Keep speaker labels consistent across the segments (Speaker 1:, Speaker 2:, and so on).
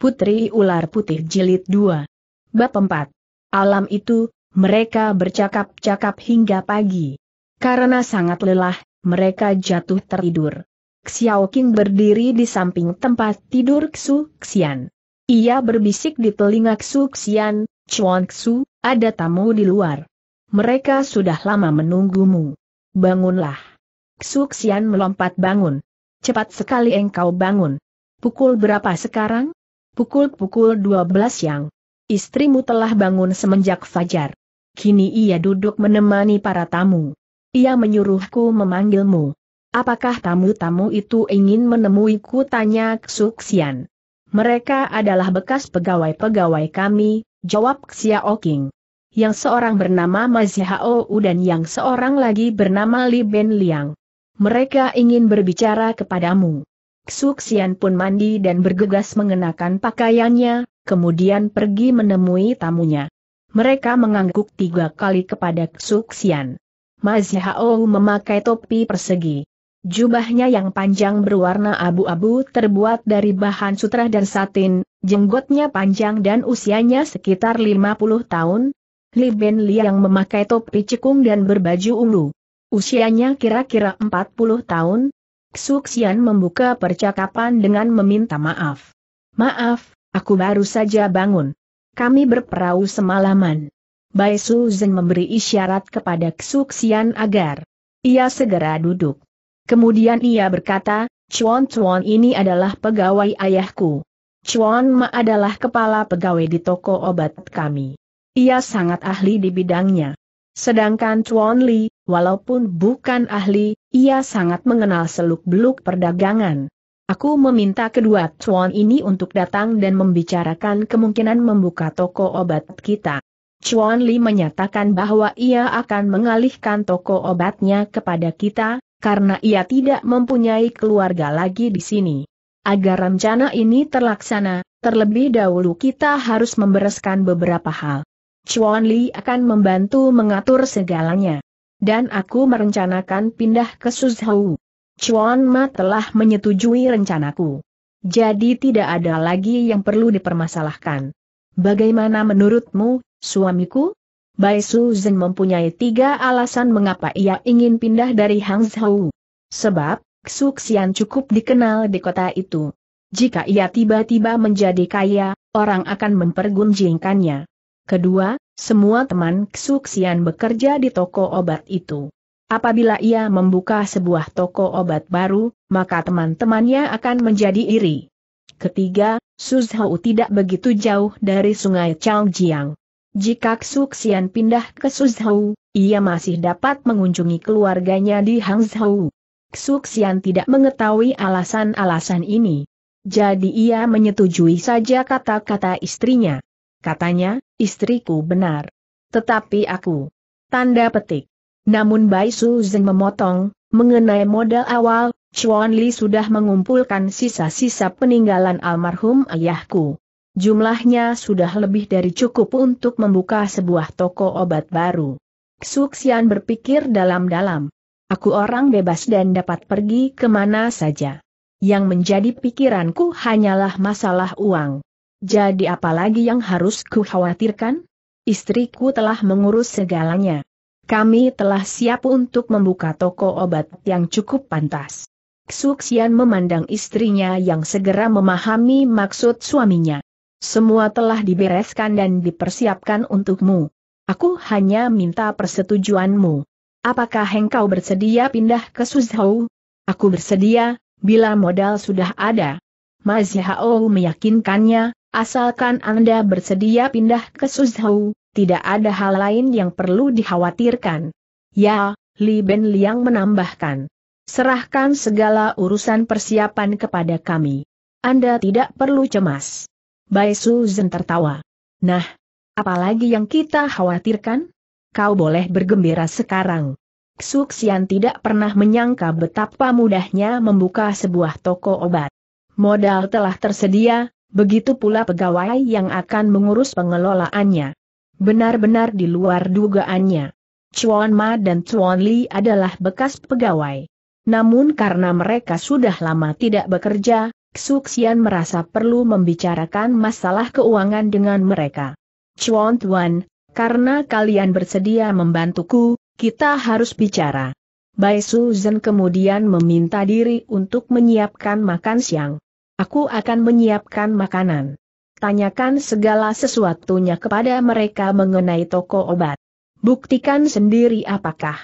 Speaker 1: Putri Ular Putih Jilid 2. Bab 4. Alam itu, mereka bercakap-cakap hingga pagi. Karena sangat lelah, mereka jatuh tertidur. Xiao Qing berdiri di samping tempat tidur Xu Xian. Ia berbisik di telinga Xu Xian, Chuan Xu, ada tamu di luar. Mereka sudah lama menunggumu. Bangunlah. Xu Xian melompat bangun. Cepat sekali engkau bangun. Pukul berapa sekarang? pukul-pukul 12 siang. Istrimu telah bangun semenjak fajar. Kini ia duduk menemani para tamu. Ia menyuruhku memanggilmu. Apakah tamu-tamu itu ingin menemuiku tanya Xuxian. Mereka adalah bekas pegawai-pegawai kami, jawab Xiao King. Yang seorang bernama Ma dan yang seorang lagi bernama Li Ben Liang. Mereka ingin berbicara kepadamu. Biksu Xian pun mandi dan bergegas mengenakan pakaiannya, kemudian pergi menemui tamunya. Mereka mengangguk tiga kali kepada Ksuk Xian. Mazhao memakai topi persegi. Jubahnya yang panjang berwarna abu-abu terbuat dari bahan sutra dan satin, jenggotnya panjang dan usianya sekitar 50 tahun. Li Ben yang memakai topi cekung dan berbaju ungu, Usianya kira-kira 40 tahun, Xuxian membuka percakapan dengan meminta maaf. Maaf, aku baru saja bangun. Kami berperahu semalaman. Bai Zeng memberi isyarat kepada Xuxian agar ia segera duduk. Kemudian ia berkata, Chuan Chuan ini adalah pegawai ayahku. Chuan Ma adalah kepala pegawai di toko obat kami. Ia sangat ahli di bidangnya. Sedangkan Chuan Li, walaupun bukan ahli, ia sangat mengenal seluk-beluk perdagangan. Aku meminta kedua Chuan ini untuk datang dan membicarakan kemungkinan membuka toko obat kita. Chuan Li menyatakan bahwa ia akan mengalihkan toko obatnya kepada kita, karena ia tidak mempunyai keluarga lagi di sini. Agar rencana ini terlaksana, terlebih dahulu kita harus membereskan beberapa hal. Chuan Li akan membantu mengatur segalanya dan aku merencanakan pindah ke Suzhou. Chuan Ma telah menyetujui rencanaku. Jadi tidak ada lagi yang perlu dipermasalahkan. Bagaimana menurutmu, suamiku? Bai Su Zhen mempunyai tiga alasan mengapa ia ingin pindah dari Hangzhou. Sebab, Xuxian cukup dikenal di kota itu. Jika ia tiba-tiba menjadi kaya, orang akan mempergunjingkannya. Kedua, semua teman kesuksian bekerja di toko obat itu. Apabila ia membuka sebuah toko obat baru, maka teman-temannya akan menjadi iri. Ketiga, Suzhou tidak begitu jauh dari sungai Changjiang. Jika Ksuksian pindah ke Suzhou, ia masih dapat mengunjungi keluarganya di Hangzhou. Ksuksian tidak mengetahui alasan-alasan ini. Jadi ia menyetujui saja kata-kata istrinya. Katanya, istriku benar. Tetapi aku. Tanda petik. Namun Bai Su Zeng memotong, mengenai modal awal, Chuan Li sudah mengumpulkan sisa-sisa peninggalan almarhum ayahku. Jumlahnya sudah lebih dari cukup untuk membuka sebuah toko obat baru. Xuxian berpikir dalam-dalam. Aku orang bebas dan dapat pergi kemana saja. Yang menjadi pikiranku hanyalah masalah uang. Jadi apalagi yang harus kukhawatirkan? Istriku telah mengurus segalanya. Kami telah siap untuk membuka toko obat yang cukup pantas. Xuxian memandang istrinya yang segera memahami maksud suaminya. Semua telah dibereskan dan dipersiapkan untukmu. Aku hanya minta persetujuanmu. Apakah engkau bersedia pindah ke Suzhou? Aku bersedia, bila modal sudah ada. Mazhao meyakinkannya, Asalkan Anda bersedia pindah ke Suzhou, tidak ada hal lain yang perlu dikhawatirkan. Ya, Li Ben Liang menambahkan. Serahkan segala urusan persiapan kepada kami. Anda tidak perlu cemas. Bai Suzhen tertawa. Nah, apalagi yang kita khawatirkan? Kau boleh bergembira sekarang. Xuxian tidak pernah menyangka betapa mudahnya membuka sebuah toko obat. Modal telah tersedia, Begitu pula pegawai yang akan mengurus pengelolaannya. Benar-benar di luar dugaannya. Chuan Ma dan Chuan Li adalah bekas pegawai. Namun karena mereka sudah lama tidak bekerja, Xian merasa perlu membicarakan masalah keuangan dengan mereka. Chuan Tuan, karena kalian bersedia membantuku, kita harus bicara. Bai Suzhen kemudian meminta diri untuk menyiapkan makan siang. Aku akan menyiapkan makanan. Tanyakan segala sesuatunya kepada mereka mengenai toko obat. Buktikan sendiri apakah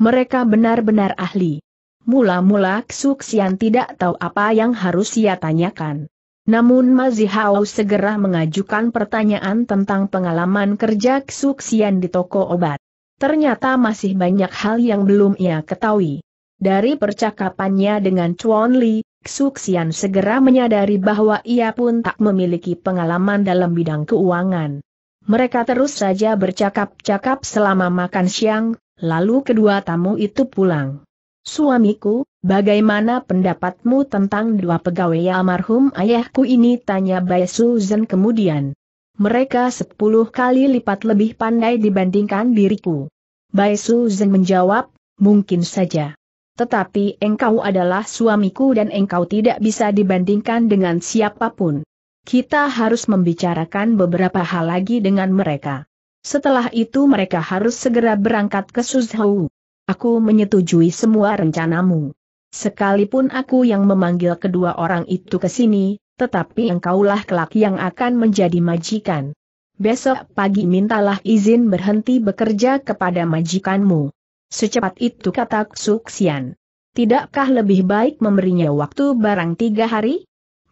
Speaker 1: mereka benar-benar ahli. Mula-mula Ksuksian tidak tahu apa yang harus ia tanyakan. Namun Mazihao segera mengajukan pertanyaan tentang pengalaman kerja Ksuksian di toko obat. Ternyata masih banyak hal yang belum ia ketahui. Dari percakapannya dengan Chuan Li, Suksian segera menyadari bahwa ia pun tak memiliki pengalaman dalam bidang keuangan. Mereka terus saja bercakap-cakap selama makan siang, lalu kedua tamu itu pulang. Suamiku, bagaimana pendapatmu tentang dua pegawai almarhum ayahku ini? Tanya Bai Susan kemudian. Mereka sepuluh kali lipat lebih pandai dibandingkan diriku. Bai Susan menjawab, mungkin saja tetapi engkau adalah suamiku dan engkau tidak bisa dibandingkan dengan siapapun. Kita harus membicarakan beberapa hal lagi dengan mereka. Setelah itu mereka harus segera berangkat ke Suzhou. Aku menyetujui semua rencanamu. Sekalipun aku yang memanggil kedua orang itu ke sini, tetapi engkaulah kelak yang akan menjadi majikan. Besok pagi mintalah izin berhenti bekerja kepada majikanmu. Secepat itu kata Suksian. Tidakkah lebih baik memberinya waktu barang tiga hari?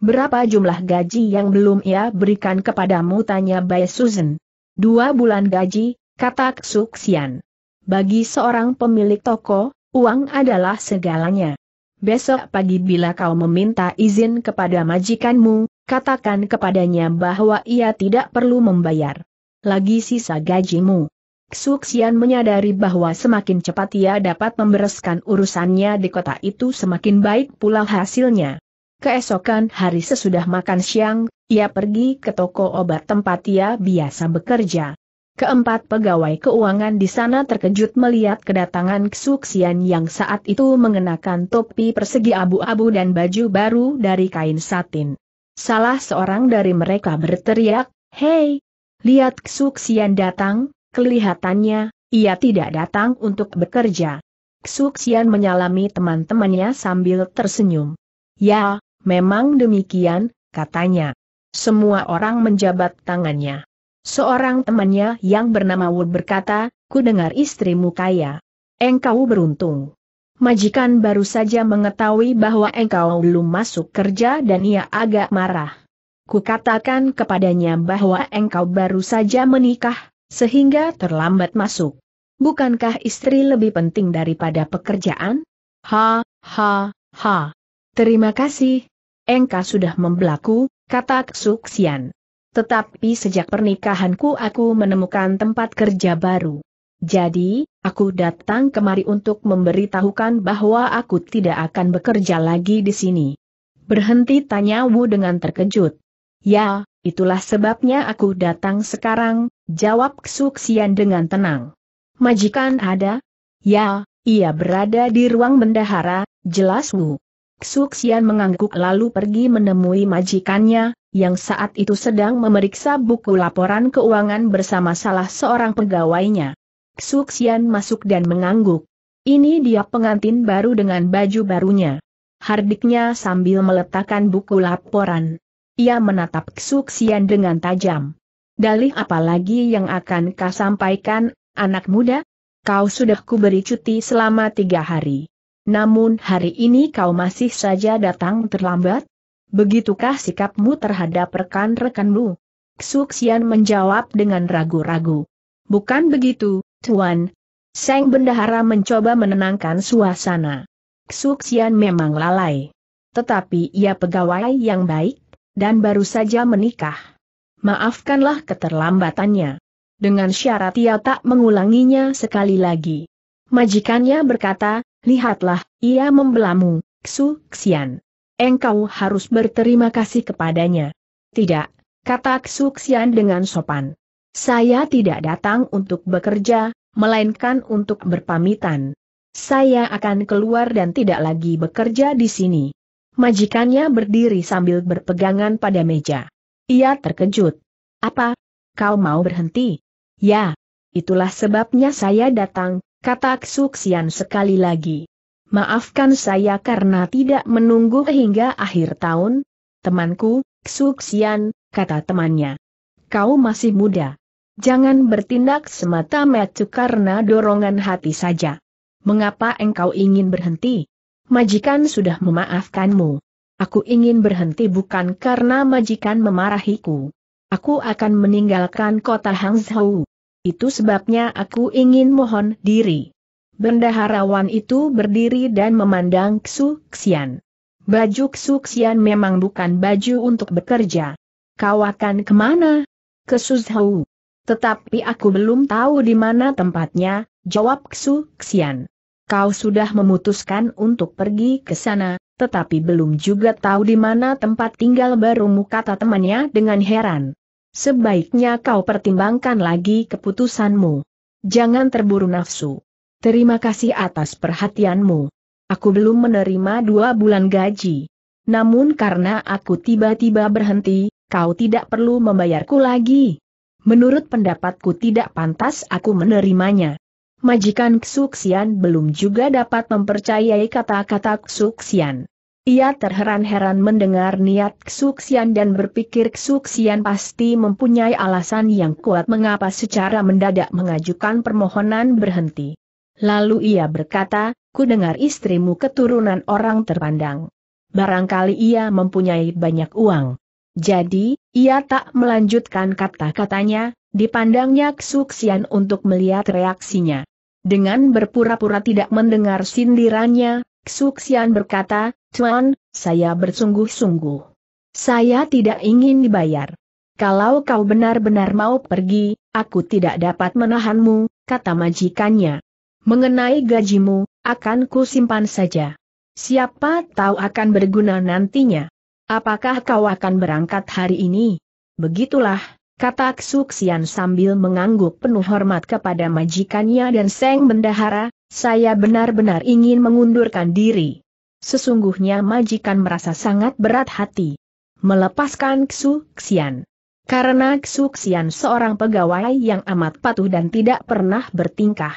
Speaker 1: Berapa jumlah gaji yang belum ia berikan kepadamu tanya Bai Susan. Dua bulan gaji, kata Suksian. Bagi seorang pemilik toko, uang adalah segalanya. Besok pagi bila kau meminta izin kepada majikanmu, katakan kepadanya bahwa ia tidak perlu membayar lagi sisa gajimu. Xuxian menyadari bahwa semakin cepat ia dapat membereskan urusannya di kota itu semakin baik pula hasilnya. Keesokan hari sesudah makan siang, ia pergi ke toko obat tempat ia biasa bekerja. Keempat pegawai keuangan di sana terkejut melihat kedatangan Xuxian yang saat itu mengenakan topi persegi abu-abu dan baju baru dari kain satin. Salah seorang dari mereka berteriak, Hei! Lihat Xuxian datang, Kelihatannya, ia tidak datang untuk bekerja. Xuxian menyalami teman-temannya sambil tersenyum. Ya, memang demikian, katanya. Semua orang menjabat tangannya. Seorang temannya yang bernama Wu berkata, ku dengar istrimu kaya. Engkau beruntung. Majikan baru saja mengetahui bahwa engkau belum masuk kerja dan ia agak marah. Kukatakan kepadanya bahwa engkau baru saja menikah, sehingga terlambat masuk. Bukankah istri lebih penting daripada pekerjaan? Ha, ha, ha. Terima kasih. Engka sudah membelaku, kata Xuxian. Tetapi sejak pernikahanku aku menemukan tempat kerja baru. Jadi, aku datang kemari untuk memberitahukan bahwa aku tidak akan bekerja lagi di sini. Berhenti tanya Wu dengan terkejut. Ya, Itulah sebabnya aku datang sekarang, jawab Ksuksian dengan tenang. Majikan ada? Ya, ia berada di ruang bendahara, jelas Wu. Ksuksian mengangguk lalu pergi menemui majikannya, yang saat itu sedang memeriksa buku laporan keuangan bersama salah seorang pegawainya. Ksuksian masuk dan mengangguk. Ini dia pengantin baru dengan baju barunya. Hardiknya sambil meletakkan buku laporan. Ia menatap Xuxian dengan tajam. Dalih apalagi yang akan kau sampaikan, anak muda? Kau sudah kuberi cuti selama tiga hari. Namun hari ini kau masih saja datang terlambat? Begitukah sikapmu terhadap rekan-rekanmu? Xuxian menjawab dengan ragu-ragu. Bukan begitu, Tuan. Seng Bendahara mencoba menenangkan suasana. Xuxian memang lalai. Tetapi ia pegawai yang baik, dan baru saja menikah. Maafkanlah keterlambatannya. Dengan syarat ia tak mengulanginya sekali lagi. Majikannya berkata, lihatlah, ia membelamu, Xu Xian. Engkau harus berterima kasih kepadanya. Tidak, kata Xu Xian dengan sopan. Saya tidak datang untuk bekerja, melainkan untuk berpamitan. Saya akan keluar dan tidak lagi bekerja di sini. Majikannya berdiri sambil berpegangan pada meja. Ia terkejut. Apa? Kau mau berhenti? Ya, itulah sebabnya saya datang, kata Xuxian sekali lagi. Maafkan saya karena tidak menunggu hingga akhir tahun. Temanku, Xuxian, kata temannya. Kau masih muda. Jangan bertindak semata-mata karena dorongan hati saja. Mengapa engkau ingin berhenti? majikan sudah memaafkanmu. Aku ingin berhenti bukan karena majikan memarahiku. Aku akan meninggalkan kota Hangzhou. Itu sebabnya aku ingin mohon diri. Bendaharawan itu berdiri dan memandang Xu Xian. Baju Xu Xian memang bukan baju untuk bekerja. Kau akan kemana? Ke Suzhou. Tetapi aku belum tahu di mana tempatnya, jawab Xu Xian kau sudah memutuskan untuk pergi ke sana, tetapi belum juga tahu di mana tempat tinggal barumu kata temannya dengan heran. Sebaiknya kau pertimbangkan lagi keputusanmu. Jangan terburu nafsu. Terima kasih atas perhatianmu. Aku belum menerima dua bulan gaji. Namun karena aku tiba-tiba berhenti, kau tidak perlu membayarku lagi. Menurut pendapatku tidak pantas aku menerimanya majikan Ksuksian belum juga dapat mempercayai kata-kata Ksuksian. Ia terheran-heran mendengar niat Ksuksian dan berpikir Ksuksian pasti mempunyai alasan yang kuat mengapa secara mendadak mengajukan permohonan berhenti. Lalu ia berkata, ku dengar istrimu keturunan orang terpandang. Barangkali ia mempunyai banyak uang. Jadi, ia tak melanjutkan kata-katanya, dipandangnya Ksuksian untuk melihat reaksinya. Dengan berpura-pura tidak mendengar sindirannya, Xuxian berkata, Tuan, saya bersungguh-sungguh. Saya tidak ingin dibayar. Kalau kau benar-benar mau pergi, aku tidak dapat menahanmu, kata majikannya. Mengenai gajimu, akan simpan saja. Siapa tahu akan berguna nantinya. Apakah kau akan berangkat hari ini? Begitulah, kata Xuxian sambil mengangguk penuh hormat kepada majikannya dan Seng Bendahara, saya benar-benar ingin mengundurkan diri. Sesungguhnya majikan merasa sangat berat hati. Melepaskan Xuxian. Karena Xuxian seorang pegawai yang amat patuh dan tidak pernah bertingkah.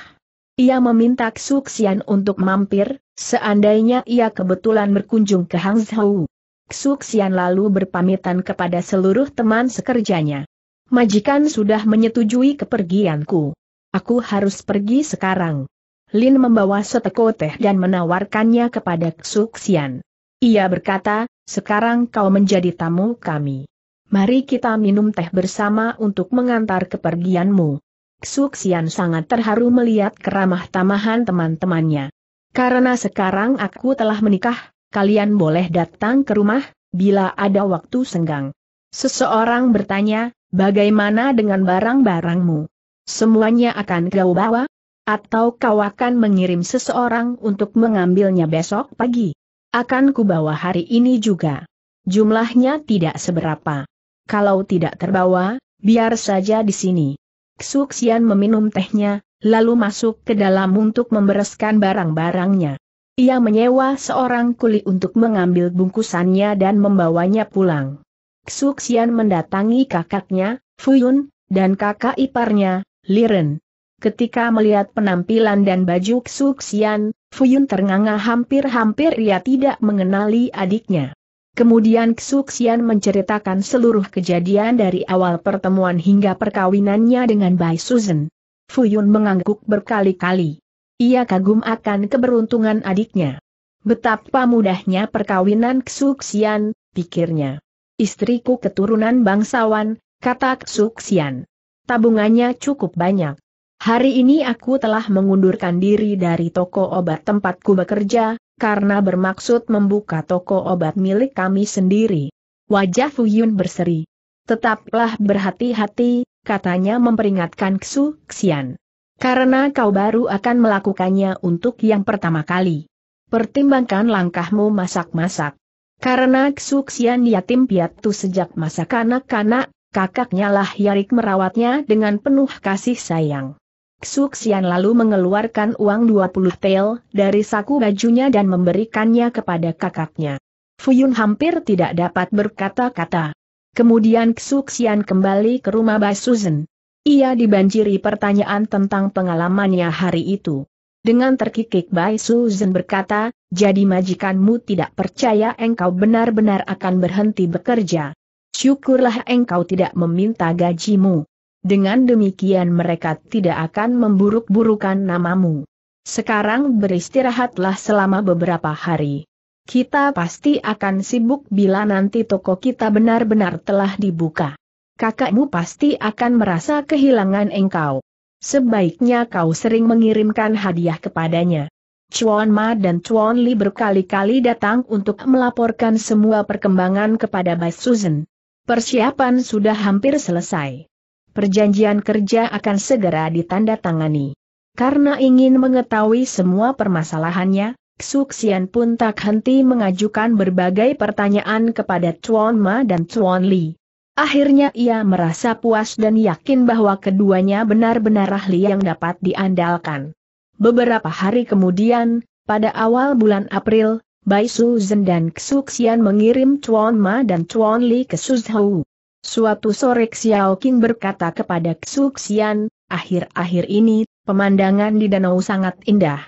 Speaker 1: Ia meminta Xuxian untuk mampir, seandainya ia kebetulan berkunjung ke Hangzhou. Xuxian lalu berpamitan kepada seluruh teman sekerjanya. Majikan sudah menyetujui kepergianku. Aku harus pergi sekarang. Lin membawa seteko teh dan menawarkannya kepada Xuxian. Ia berkata, sekarang kau menjadi tamu kami. Mari kita minum teh bersama untuk mengantar kepergianmu. Xuxian sangat terharu melihat keramah tamahan teman-temannya. Karena sekarang aku telah menikah, kalian boleh datang ke rumah, bila ada waktu senggang. Seseorang bertanya, Bagaimana dengan barang-barangmu? Semuanya akan kau bawa? Atau kau akan mengirim seseorang untuk mengambilnya besok pagi? Akan kubawa hari ini juga. Jumlahnya tidak seberapa. Kalau tidak terbawa, biar saja di sini. Xuxian meminum tehnya, lalu masuk ke dalam untuk membereskan barang-barangnya. Ia menyewa seorang kuli untuk mengambil bungkusannya dan membawanya pulang. Xuxian mendatangi kakaknya, Fuyun, dan kakak iparnya, Liren. Ketika melihat penampilan dan baju Xuxian, Fuyun ternganga hampir-hampir ia tidak mengenali adiknya. Kemudian Xuxian menceritakan seluruh kejadian dari awal pertemuan hingga perkawinannya dengan Bai Susan. Fuyun mengangguk berkali-kali. Ia kagum akan keberuntungan adiknya. Betapa mudahnya perkawinan Xuxian, pikirnya. Istriku keturunan bangsawan, kata Suksian. Tabungannya cukup banyak. Hari ini aku telah mengundurkan diri dari toko obat tempatku bekerja, karena bermaksud membuka toko obat milik kami sendiri. Wajah Fuyun berseri. Tetaplah berhati-hati, katanya memperingatkan Ksu Xian. Karena kau baru akan melakukannya untuk yang pertama kali. Pertimbangkan langkahmu masak-masak. Karena Xuxian yatim piatu sejak masa kanak-kanak, kakaknya lah Yarik merawatnya dengan penuh kasih sayang. Xuxian lalu mengeluarkan uang 20 tel dari saku bajunya dan memberikannya kepada kakaknya. Fuyun hampir tidak dapat berkata-kata. Kemudian Xuxian kembali ke rumah Basuzen. Ia dibanjiri pertanyaan tentang pengalamannya hari itu dengan terkikik Bai Suzen berkata, jadi majikanmu tidak percaya engkau benar-benar akan berhenti bekerja. Syukurlah engkau tidak meminta gajimu. Dengan demikian mereka tidak akan memburuk-burukan namamu. Sekarang beristirahatlah selama beberapa hari. Kita pasti akan sibuk bila nanti toko kita benar-benar telah dibuka. Kakakmu pasti akan merasa kehilangan engkau. Sebaiknya kau sering mengirimkan hadiah kepadanya. Chuan Ma dan Chuan Li berkali-kali datang untuk melaporkan semua perkembangan kepada Bai Susan. Persiapan sudah hampir selesai. Perjanjian kerja akan segera ditandatangani. Karena ingin mengetahui semua permasalahannya, Xuxian pun tak henti mengajukan berbagai pertanyaan kepada Chuan Ma dan Chuan Li. Akhirnya ia merasa puas dan yakin bahwa keduanya benar-benar ahli yang dapat diandalkan. Beberapa hari kemudian, pada awal bulan April, Bai Su Zhen dan Xian mengirim Chuan Ma dan Chuan Li ke Suzhou. Suatu sore Xiao Qing berkata kepada Xu Xian, akhir-akhir ini, pemandangan di danau sangat indah.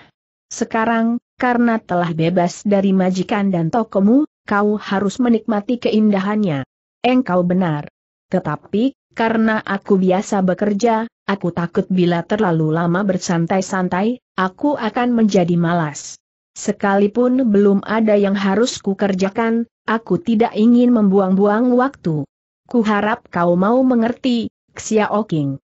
Speaker 1: Sekarang, karena telah bebas dari majikan dan tokomu, kau harus menikmati keindahannya engkau benar. Tetapi, karena aku biasa bekerja, aku takut bila terlalu lama bersantai-santai, aku akan menjadi malas. Sekalipun belum ada yang harus kukerjakan, aku tidak ingin membuang-buang waktu. Kuharap kau mau mengerti, Xiao King.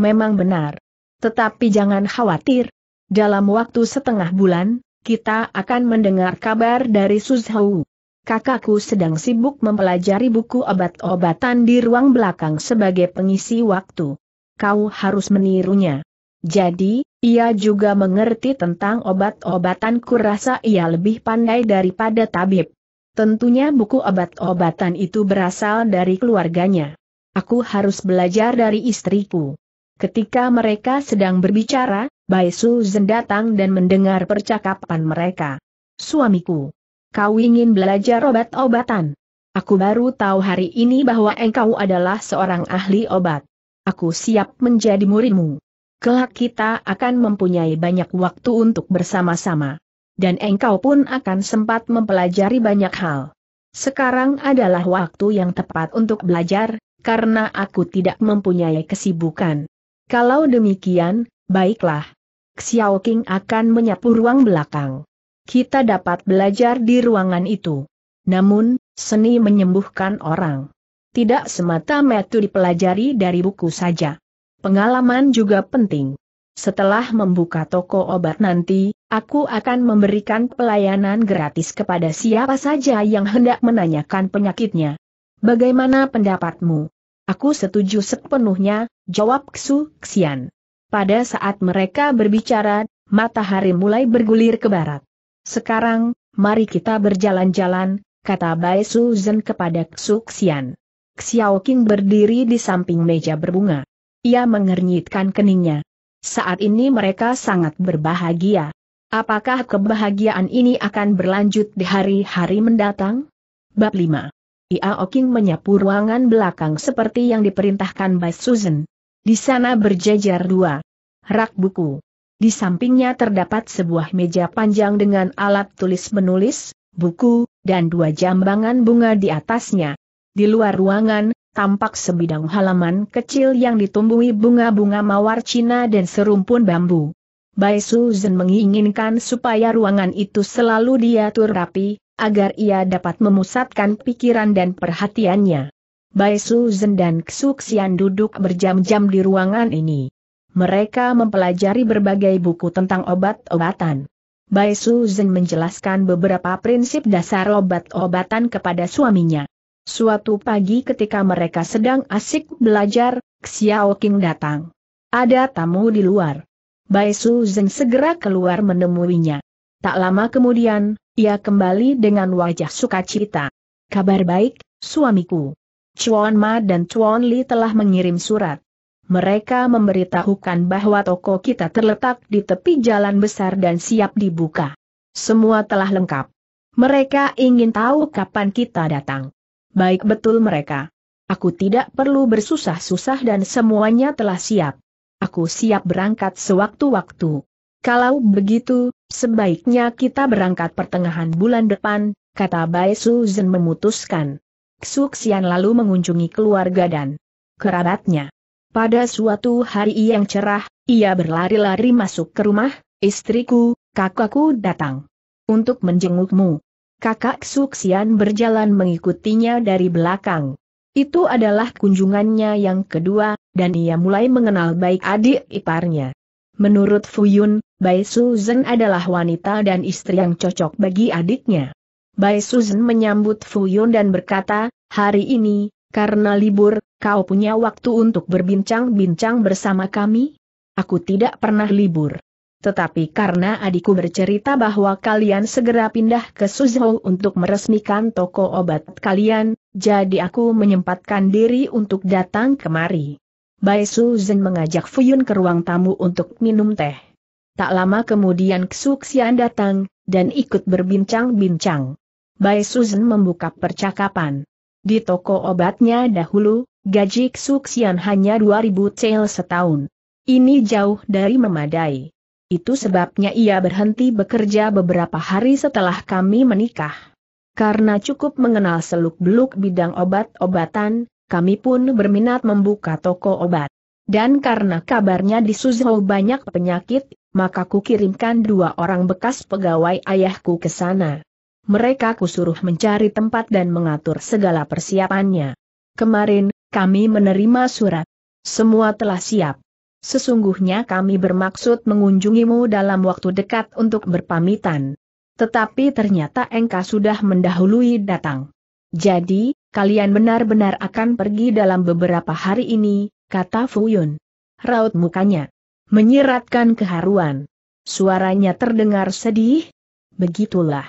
Speaker 1: Memang benar. Tetapi jangan khawatir. Dalam waktu setengah bulan, kita akan mendengar kabar dari Suzhou kakakku sedang sibuk mempelajari buku obat-obatan di ruang belakang sebagai pengisi waktu. Kau harus menirunya. Jadi, ia juga mengerti tentang obat-obatan kurasa ia lebih pandai daripada tabib. Tentunya buku obat-obatan itu berasal dari keluarganya. Aku harus belajar dari istriku. Ketika mereka sedang berbicara, Bai Suzhen datang dan mendengar percakapan mereka. Suamiku, Kau ingin belajar obat-obatan. Aku baru tahu hari ini bahwa engkau adalah seorang ahli obat. Aku siap menjadi muridmu. Kelak kita akan mempunyai banyak waktu untuk bersama-sama. Dan engkau pun akan sempat mempelajari banyak hal. Sekarang adalah waktu yang tepat untuk belajar, karena aku tidak mempunyai kesibukan. Kalau demikian, baiklah. Xiao King akan menyapu ruang belakang kita dapat belajar di ruangan itu. Namun, seni menyembuhkan orang. Tidak semata-mata dipelajari dari buku saja. Pengalaman juga penting. Setelah membuka toko obat nanti, aku akan memberikan pelayanan gratis kepada siapa saja yang hendak menanyakan penyakitnya. Bagaimana pendapatmu? Aku setuju sepenuhnya, jawab Ksu Xian. Pada saat mereka berbicara, matahari mulai bergulir ke barat. Sekarang, mari kita berjalan-jalan, kata Bai Su Zhen kepada Xu Xian. Xiao Qing berdiri di samping meja berbunga. Ia mengernyitkan keningnya. Saat ini mereka sangat berbahagia. Apakah kebahagiaan ini akan berlanjut di hari-hari mendatang? Bab 5 Ia Oking menyapu ruangan belakang seperti yang diperintahkan Bai Susan. Di sana berjejer dua rak buku. Di sampingnya terdapat sebuah meja panjang dengan alat tulis-menulis, buku, dan dua jambangan bunga di atasnya. Di luar ruangan, tampak sebidang halaman kecil yang ditumbuhi bunga-bunga mawar Cina dan serumpun bambu. Bai Suzen menginginkan supaya ruangan itu selalu diatur rapi, agar ia dapat memusatkan pikiran dan perhatiannya. Bai Suzen dan Kesuksian duduk berjam-jam di ruangan ini. Mereka mempelajari berbagai buku tentang obat-obatan. Bai Suzen menjelaskan beberapa prinsip dasar obat-obatan kepada suaminya. Suatu pagi ketika mereka sedang asik belajar, Xiao Qing datang. Ada tamu di luar. Bai Suzen segera keluar menemuinya. Tak lama kemudian, ia kembali dengan wajah sukacita. Kabar baik, suamiku. Chuan Ma dan Chuan Li telah mengirim surat mereka memberitahukan bahwa toko kita terletak di tepi jalan besar dan siap dibuka. Semua telah lengkap. Mereka ingin tahu kapan kita datang. Baik betul mereka. Aku tidak perlu bersusah-susah dan semuanya telah siap. Aku siap berangkat sewaktu-waktu. Kalau begitu, sebaiknya kita berangkat pertengahan bulan depan, kata Bae Suzen memutuskan. Xuxian lalu mengunjungi keluarga dan kerabatnya. Pada suatu hari yang cerah, ia berlari-lari masuk ke rumah, istriku, kakakku datang. Untuk menjengukmu. Kakak Suksian berjalan mengikutinya dari belakang. Itu adalah kunjungannya yang kedua, dan ia mulai mengenal baik adik iparnya. Menurut Fuyun, Bai Suzen adalah wanita dan istri yang cocok bagi adiknya. Bai Suzen menyambut Fuyun dan berkata, hari ini, karena libur, kau punya waktu untuk berbincang-bincang bersama kami? Aku tidak pernah libur. Tetapi karena adikku bercerita bahwa kalian segera pindah ke Suzhou untuk meresmikan toko obat kalian, jadi aku menyempatkan diri untuk datang kemari. Bai Suzhen mengajak Fuyun ke ruang tamu untuk minum teh. Tak lama kemudian Xian datang, dan ikut berbincang-bincang. Bai Suzhen membuka percakapan. Di toko obatnya dahulu, gaji Xuxian hanya 2000 cel setahun. Ini jauh dari memadai. Itu sebabnya ia berhenti bekerja beberapa hari setelah kami menikah. Karena cukup mengenal seluk-beluk bidang obat-obatan, kami pun berminat membuka toko obat. Dan karena kabarnya di Suzhou banyak penyakit, maka kukirimkan dua orang bekas pegawai ayahku ke sana mereka kusuruh mencari tempat dan mengatur segala persiapannya. Kemarin, kami menerima surat. Semua telah siap. Sesungguhnya kami bermaksud mengunjungimu dalam waktu dekat untuk berpamitan. Tetapi ternyata Engkau sudah mendahului datang. Jadi, kalian benar-benar akan pergi dalam beberapa hari ini, kata Fuyun. Raut mukanya. Menyiratkan keharuan. Suaranya terdengar sedih. Begitulah.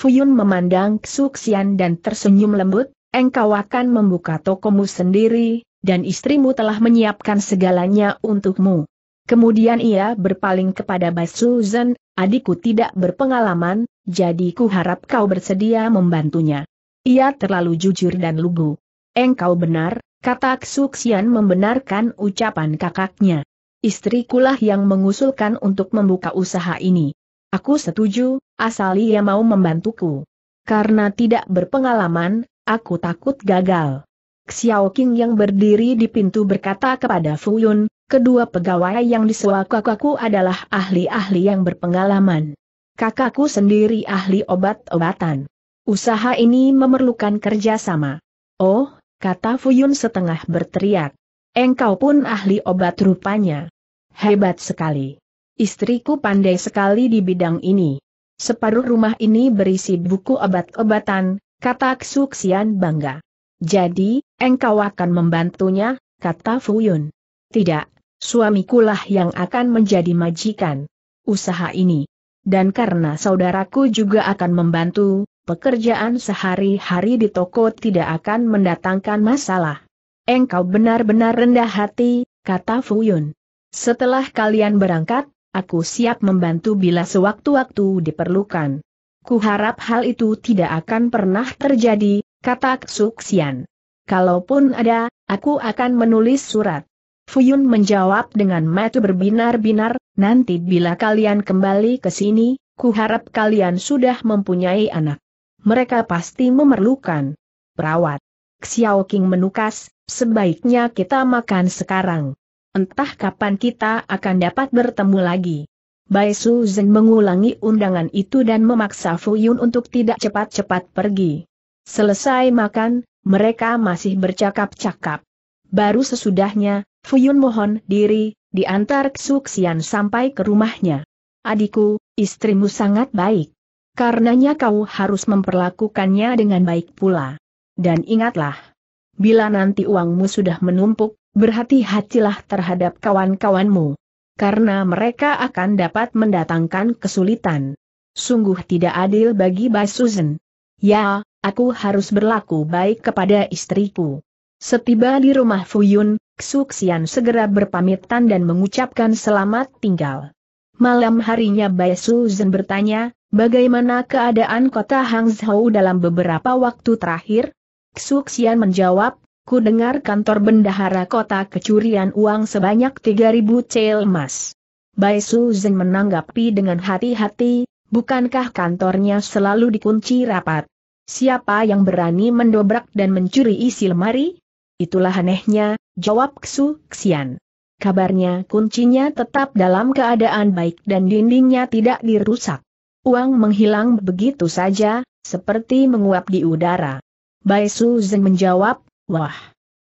Speaker 1: Fuyun memandang Xuxian dan tersenyum lembut, engkau akan membuka tokomu sendiri, dan istrimu telah menyiapkan segalanya untukmu. Kemudian ia berpaling kepada Basuzen, adikku tidak berpengalaman, jadi ku harap kau bersedia membantunya. Ia terlalu jujur dan lugu. Engkau benar, kata Xuxian membenarkan ucapan kakaknya. Istrikulah yang mengusulkan untuk membuka usaha ini. Aku setuju, asal ia mau membantuku. Karena tidak berpengalaman, aku takut gagal. Xiao King yang berdiri di pintu berkata kepada Fu Yun, kedua pegawai yang disewa kakakku adalah ahli-ahli yang berpengalaman. Kakakku sendiri ahli obat-obatan. Usaha ini memerlukan kerjasama. Oh, kata Fu Yun setengah berteriak. Engkau pun ahli obat rupanya. Hebat sekali. Istriku pandai sekali di bidang ini. Separuh rumah ini berisi buku obat-obatan, kata Xuxian bangga. Jadi, engkau akan membantunya, kata Fuyun. Tidak, suamikulah yang akan menjadi majikan. Usaha ini. Dan karena saudaraku juga akan membantu, pekerjaan sehari-hari di toko tidak akan mendatangkan masalah. Engkau benar-benar rendah hati, kata Fuyun. Setelah kalian berangkat, aku siap membantu bila sewaktu-waktu diperlukan. Kuharap hal itu tidak akan pernah terjadi, kata Suksian. Kalaupun ada, aku akan menulis surat. Fuyun menjawab dengan mata berbinar-binar, nanti bila kalian kembali ke sini, kuharap kalian sudah mempunyai anak. Mereka pasti memerlukan perawat. Xiao King menukas, sebaiknya kita makan sekarang. Entah kapan kita akan dapat bertemu lagi. Bai Su Zhen mengulangi undangan itu dan memaksa Fu Yun untuk tidak cepat-cepat pergi. Selesai makan, mereka masih bercakap-cakap. Baru sesudahnya, Fu Yun mohon diri, diantar Xian sampai ke rumahnya. Adikku, istrimu sangat baik. Karenanya kau harus memperlakukannya dengan baik pula. Dan ingatlah, bila nanti uangmu sudah menumpuk, Berhati-hatilah terhadap kawan-kawanmu. Karena mereka akan dapat mendatangkan kesulitan. Sungguh tidak adil bagi Susan. Ya, aku harus berlaku baik kepada istriku. Setiba di rumah Fuyun, Xuxian segera berpamitan dan mengucapkan selamat tinggal. Malam harinya Bai Susan bertanya, bagaimana keadaan kota Hangzhou dalam beberapa waktu terakhir? Xuxian menjawab, Ku dengar kantor bendahara kota kecurian uang sebanyak 3.000 cel emas. Bai Zeng menanggapi dengan hati-hati, bukankah kantornya selalu dikunci rapat? Siapa yang berani mendobrak dan mencuri isi lemari? Itulah anehnya, jawab Ksu Xian. Kabarnya kuncinya tetap dalam keadaan baik dan dindingnya tidak dirusak. Uang menghilang begitu saja, seperti menguap di udara. Bai Zeng menjawab, Wah!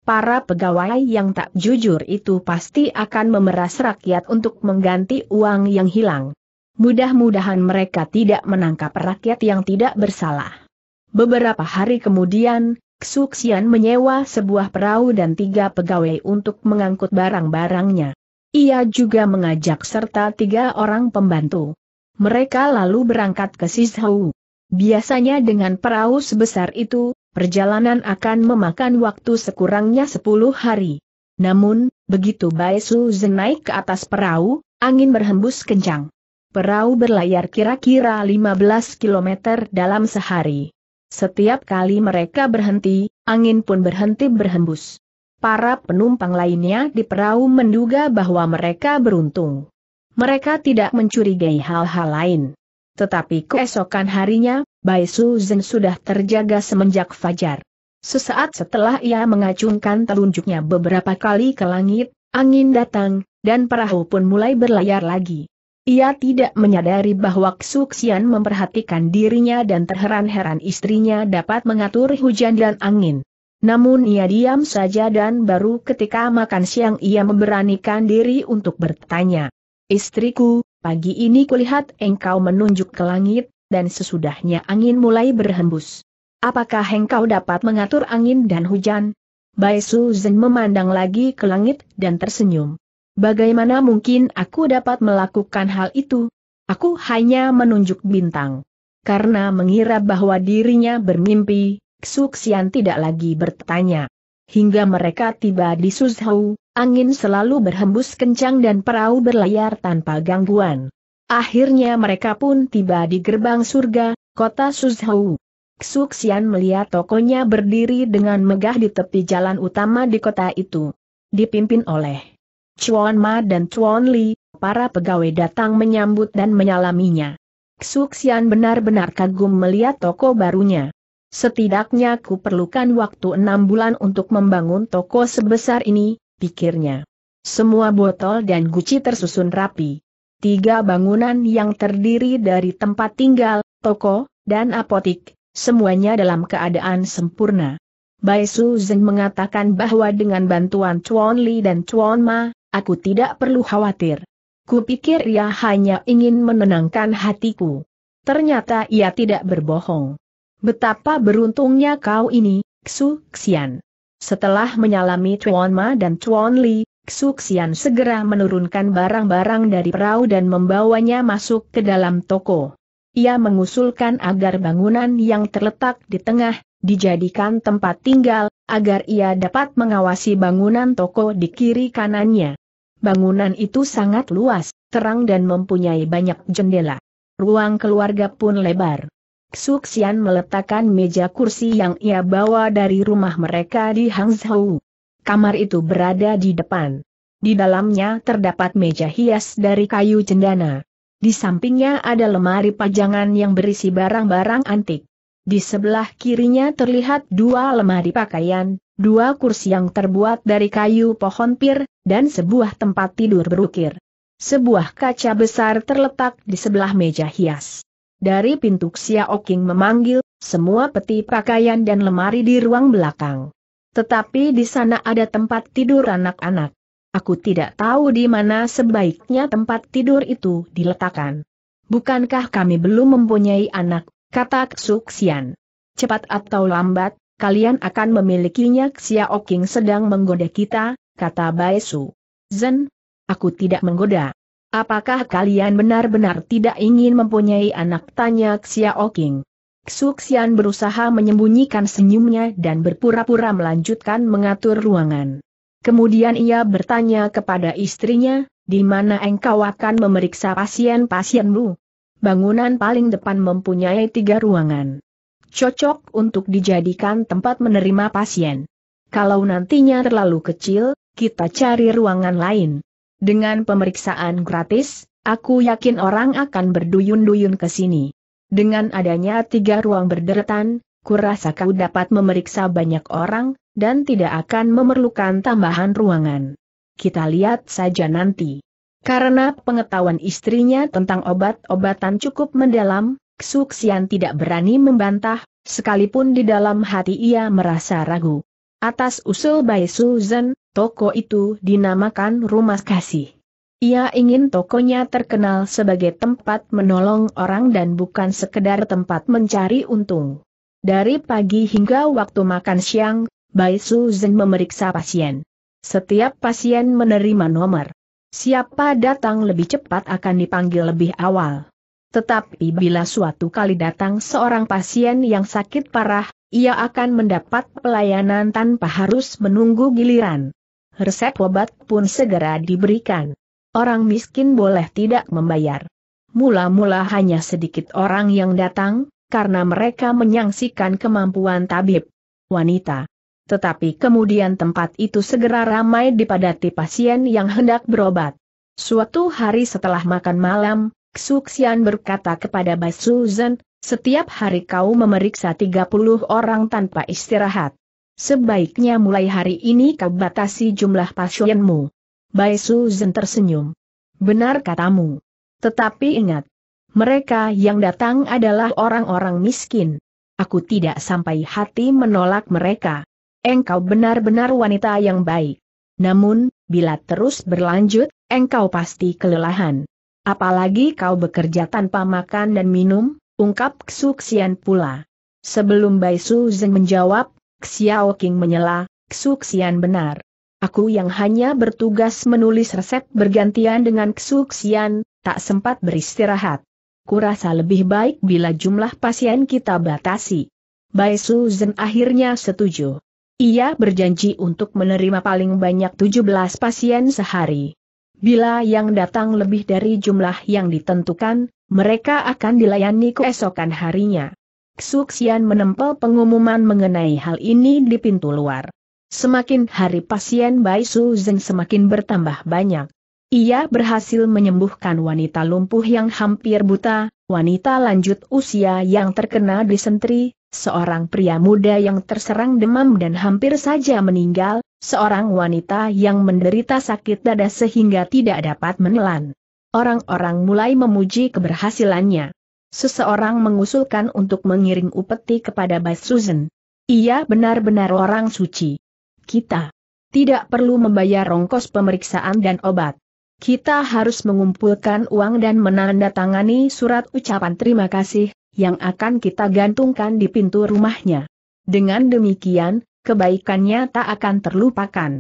Speaker 1: Para pegawai yang tak jujur itu pasti akan memeras rakyat untuk mengganti uang yang hilang. Mudah-mudahan mereka tidak menangkap rakyat yang tidak bersalah. Beberapa hari kemudian, Xuxian menyewa sebuah perahu dan tiga pegawai untuk mengangkut barang-barangnya. Ia juga mengajak serta tiga orang pembantu. Mereka lalu berangkat ke Sizhou. Biasanya dengan perahu sebesar itu, perjalanan akan memakan waktu sekurangnya 10 hari. Namun, begitu Bae Su Zeng naik ke atas perahu, angin berhembus kencang. Perahu berlayar kira-kira 15 km dalam sehari. Setiap kali mereka berhenti, angin pun berhenti berhembus. Para penumpang lainnya di perahu menduga bahwa mereka beruntung. Mereka tidak mencurigai hal-hal lain. Tetapi keesokan harinya, Bai Su Zeng sudah terjaga semenjak fajar. Sesaat setelah ia mengacungkan telunjuknya beberapa kali ke langit, angin datang, dan perahu pun mulai berlayar lagi. Ia tidak menyadari bahwa Xuxian memperhatikan dirinya dan terheran-heran istrinya dapat mengatur hujan dan angin. Namun ia diam saja dan baru ketika makan siang ia memberanikan diri untuk bertanya. Istriku, Pagi ini kulihat engkau menunjuk ke langit, dan sesudahnya angin mulai berhembus. Apakah engkau dapat mengatur angin dan hujan? Bai Su Zeng memandang lagi ke langit dan tersenyum. Bagaimana mungkin aku dapat melakukan hal itu? Aku hanya menunjuk bintang. Karena mengira bahwa dirinya bermimpi, Xian tidak lagi bertanya. Hingga mereka tiba di Suzhou, angin selalu berhembus kencang dan perahu berlayar tanpa gangguan. Akhirnya mereka pun tiba di gerbang surga, kota Suzhou. Xuxian melihat tokonya berdiri dengan megah di tepi jalan utama di kota itu. Dipimpin oleh Chuan Ma dan Chuan Li, para pegawai datang menyambut dan menyalaminya. Xuxian benar-benar kagum melihat toko barunya. Setidaknya ku perlukan waktu enam bulan untuk membangun toko sebesar ini, pikirnya. Semua botol dan guci tersusun rapi. Tiga bangunan yang terdiri dari tempat tinggal, toko, dan apotik, semuanya dalam keadaan sempurna. Bai Su Zeng mengatakan bahwa dengan bantuan Chuan Li dan Chuan Ma, aku tidak perlu khawatir. Kupikir ia hanya ingin menenangkan hatiku. Ternyata ia tidak berbohong. Betapa beruntungnya kau ini, Xu Xian. Setelah menyalami Chuan Ma dan Chuan Li, Xu Xian segera menurunkan barang-barang dari perahu dan membawanya masuk ke dalam toko. Ia mengusulkan agar bangunan yang terletak di tengah, dijadikan tempat tinggal, agar ia dapat mengawasi bangunan toko di kiri kanannya. Bangunan itu sangat luas, terang dan mempunyai banyak jendela. Ruang keluarga pun lebar. Xuxian meletakkan meja kursi yang ia bawa dari rumah mereka di Hangzhou. Kamar itu berada di depan. Di dalamnya terdapat meja hias dari kayu cendana. Di sampingnya ada lemari pajangan yang berisi barang-barang antik. Di sebelah kirinya terlihat dua lemari pakaian, dua kursi yang terbuat dari kayu pohon pir, dan sebuah tempat tidur berukir. Sebuah kaca besar terletak di sebelah meja hias. Dari pintu Xiao memanggil, semua peti pakaian dan lemari di ruang belakang. Tetapi di sana ada tempat tidur anak-anak. Aku tidak tahu di mana sebaiknya tempat tidur itu diletakkan. Bukankah kami belum mempunyai anak, kata Xuxian. Cepat atau lambat, kalian akan memilikinya Xiao sedang menggoda kita, kata Bai Su. Zen, aku tidak menggoda. Apakah kalian benar-benar tidak ingin mempunyai anak? Tanya Xiao King. Xuxian berusaha menyembunyikan senyumnya dan berpura-pura melanjutkan mengatur ruangan. Kemudian ia bertanya kepada istrinya, di mana engkau akan memeriksa pasien-pasienmu? Bangunan paling depan mempunyai tiga ruangan. Cocok untuk dijadikan tempat menerima pasien. Kalau nantinya terlalu kecil, kita cari ruangan lain. Dengan pemeriksaan gratis, aku yakin orang akan berduyun-duyun ke sini. Dengan adanya tiga ruang berderetan, kurasa kau dapat memeriksa banyak orang, dan tidak akan memerlukan tambahan ruangan. Kita lihat saja nanti. Karena pengetahuan istrinya tentang obat-obatan cukup mendalam, Xuxian tidak berani membantah, sekalipun di dalam hati ia merasa ragu. Atas usul Bai Suzen, toko itu dinamakan Rumah Kasih. Ia ingin tokonya terkenal sebagai tempat menolong orang dan bukan sekedar tempat mencari untung. Dari pagi hingga waktu makan siang, Bai Suzen memeriksa pasien. Setiap pasien menerima nomor. Siapa datang lebih cepat akan dipanggil lebih awal. Tetapi bila suatu kali datang seorang pasien yang sakit parah, ia akan mendapat pelayanan tanpa harus menunggu giliran. Resep obat pun segera diberikan. Orang miskin boleh tidak membayar. Mula-mula hanya sedikit orang yang datang, karena mereka menyangsikan kemampuan tabib wanita. Tetapi kemudian tempat itu segera ramai dipadati pasien yang hendak berobat. Suatu hari setelah makan malam, Xuxian berkata kepada Bai setiap hari kau memeriksa 30 orang tanpa istirahat. Sebaiknya mulai hari ini kau batasi jumlah pasienmu. Bai Suzen tersenyum. Benar katamu. Tetapi ingat, mereka yang datang adalah orang-orang miskin. Aku tidak sampai hati menolak mereka. Engkau benar-benar wanita yang baik. Namun, bila terus berlanjut, engkau pasti kelelahan. Apalagi kau bekerja tanpa makan dan minum, ungkap Xu Xian pula. Sebelum Bai Su Zeng menjawab, Xiao Qing menyela, Xu Xian benar. Aku yang hanya bertugas menulis resep bergantian dengan Xu Xian, tak sempat beristirahat. Kurasa lebih baik bila jumlah pasien kita batasi. Bai Su Zeng akhirnya setuju. Ia berjanji untuk menerima paling banyak 17 pasien sehari. Bila yang datang lebih dari jumlah yang ditentukan, mereka akan dilayani keesokan harinya. Xuxian menempel pengumuman mengenai hal ini di pintu luar. Semakin hari pasien Bai Su semakin bertambah banyak. Ia berhasil menyembuhkan wanita lumpuh yang hampir buta, wanita lanjut usia yang terkena disentri, seorang pria muda yang terserang demam dan hampir saja meninggal, seorang wanita yang menderita sakit dada sehingga tidak dapat menelan. Orang-orang mulai memuji keberhasilannya. Seseorang mengusulkan untuk mengirim upeti kepada Bas Susan. Ia benar-benar orang suci. Kita tidak perlu membayar rongkos pemeriksaan dan obat. Kita harus mengumpulkan uang dan menandatangani surat ucapan terima kasih, yang akan kita gantungkan di pintu rumahnya. Dengan demikian, kebaikannya tak akan terlupakan.